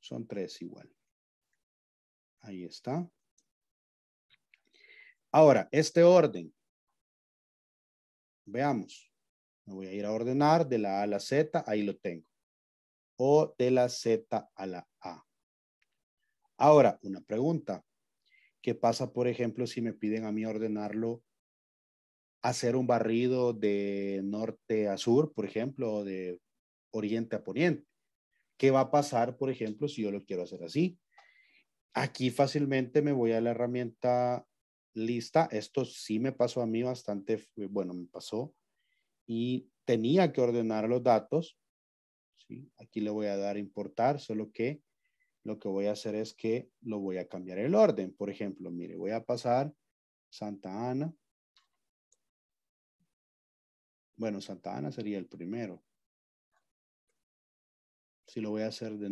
S1: Son tres igual. Ahí está. Ahora, este orden. Veamos. Me voy a ir a ordenar de la A a la Z. Ahí lo tengo. O de la Z a la A. Ahora, una pregunta. ¿Qué pasa, por ejemplo, si me piden a mí ordenarlo, hacer un barrido de norte a sur, por ejemplo, o de oriente a poniente? ¿Qué va a pasar, por ejemplo, si yo lo quiero hacer así? Aquí fácilmente me voy a la herramienta lista. Esto sí me pasó a mí bastante, eh, bueno, me pasó. Y tenía que ordenar los datos. ¿sí? Aquí le voy a dar importar, solo que lo que voy a hacer es que lo voy a cambiar el orden. Por ejemplo, mire, voy a pasar Santa Ana. Bueno, Santa Ana sería el primero. Si lo voy a hacer de,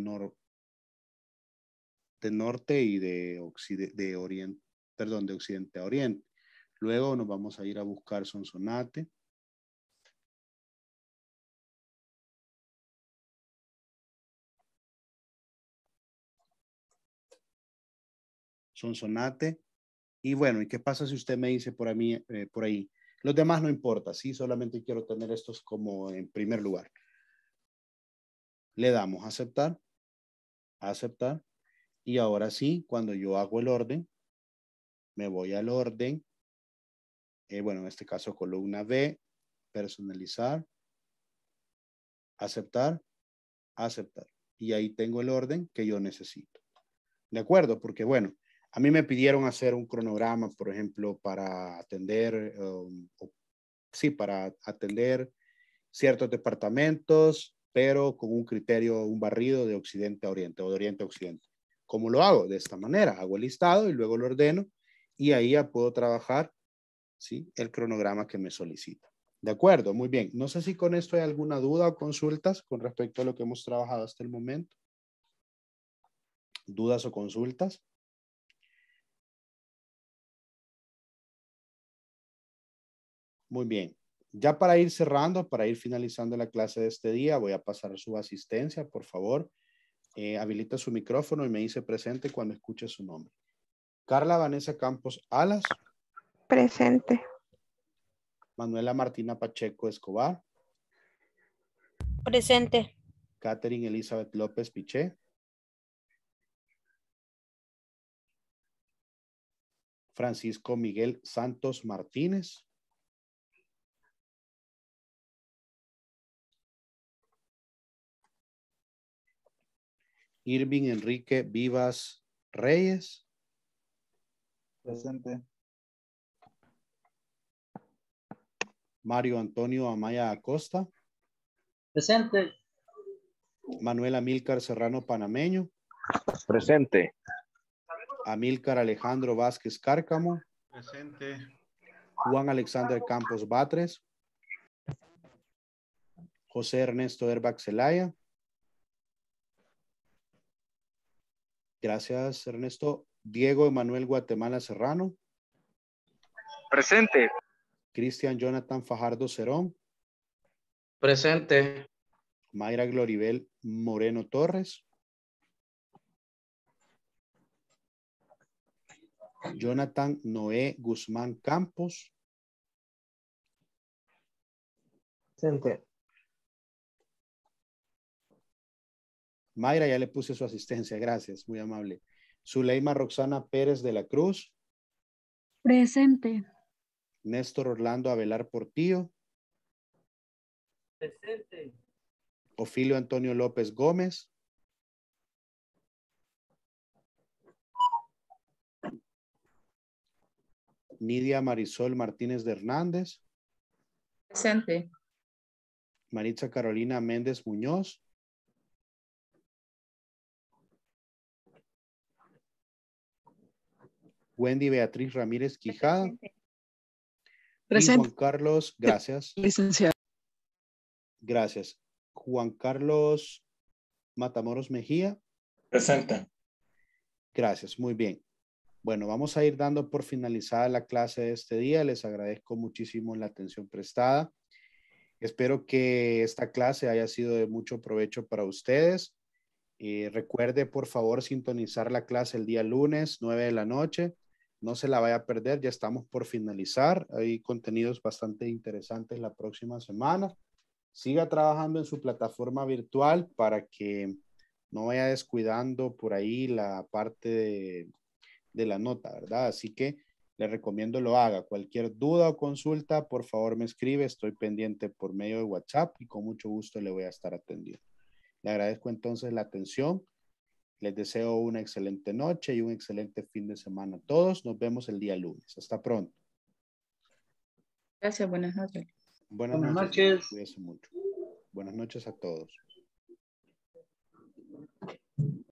S1: norte y de, de oriente, perdón, de occidente a oriente. Luego nos vamos a ir a buscar Sonsonate. sonate, Y bueno, ¿y qué pasa si usted me dice por, mí, eh, por ahí? Los demás no importa, sí, solamente quiero tener estos como en primer lugar. Le damos a aceptar, aceptar. Y ahora sí, cuando yo hago el orden, me voy al orden. Eh, bueno, en este caso columna B, personalizar, aceptar, aceptar. Y ahí tengo el orden que yo necesito. ¿De acuerdo? Porque bueno, a mí me pidieron hacer un cronograma, por ejemplo, para atender, um, sí, para atender ciertos departamentos, pero con un criterio, un barrido de occidente a oriente o de oriente a occidente. ¿Cómo lo hago? De esta manera, hago el listado y luego lo ordeno y ahí ya puedo trabajar ¿sí? el cronograma que me solicita. De acuerdo, muy bien. No sé si con esto hay alguna duda o consultas con respecto a lo que hemos trabajado hasta el momento. ¿Dudas
S2: o consultas?
S1: Muy bien. Ya para ir cerrando, para ir finalizando la clase de este día, voy a pasar su asistencia, por favor. Eh, habilita su micrófono y me dice presente cuando escuche su nombre. Carla Vanessa Campos Alas.
S3: Presente.
S1: Manuela Martina Pacheco Escobar. Presente. Catherine Elizabeth López Piché. Francisco Miguel Santos
S2: Martínez.
S1: Irving Enrique Vivas Reyes. Presente. Mario Antonio Amaya Acosta. Presente. Manuel Amílcar Serrano Panameño. Presente. Amílcar Alejandro Vázquez Cárcamo. Presente. Juan Alexander Campos Batres. José Ernesto Herbach Gracias, Ernesto. Diego Emanuel Guatemala Serrano. Presente. Cristian Jonathan Fajardo Cerón.
S3: Presente.
S1: Mayra Gloribel Moreno Torres. Jonathan Noé Guzmán Campos. Presente. Mayra ya le puse su asistencia, gracias, muy amable. Zuleima Roxana Pérez de la Cruz.
S3: Presente.
S1: Néstor Orlando Avelar Portillo.
S2: Presente.
S1: Ofilio Antonio López Gómez. Nidia Marisol Martínez de Hernández. Presente. Maritza Carolina Méndez Muñoz. Wendy Beatriz Ramírez Quijada. Presente. Juan Carlos, gracias. Licenciado. Gracias. Juan Carlos Matamoros Mejía. Presente. Gracias, muy bien. Bueno, vamos a ir dando por finalizada la clase de este día. Les agradezco muchísimo la atención prestada. Espero que esta clase haya sido de mucho provecho para ustedes. Eh, recuerde, por favor, sintonizar la clase el día lunes, 9 de la noche. No se la vaya a perder, ya estamos por finalizar. Hay contenidos bastante interesantes la próxima semana. Siga trabajando en su plataforma virtual para que no vaya descuidando por ahí la parte de, la nota, ¿verdad? Así que le recomiendo lo haga. Cualquier duda o consulta, por favor me escribe, estoy pendiente por medio de WhatsApp y con mucho gusto le voy a estar atendiendo. Le agradezco entonces la atención. Les deseo una excelente noche y un excelente fin de semana a todos. Nos vemos el día lunes. Hasta pronto.
S3: Gracias, buenas noches.
S1: Buenas, noches. noches. mucho. Buenas noches a todos.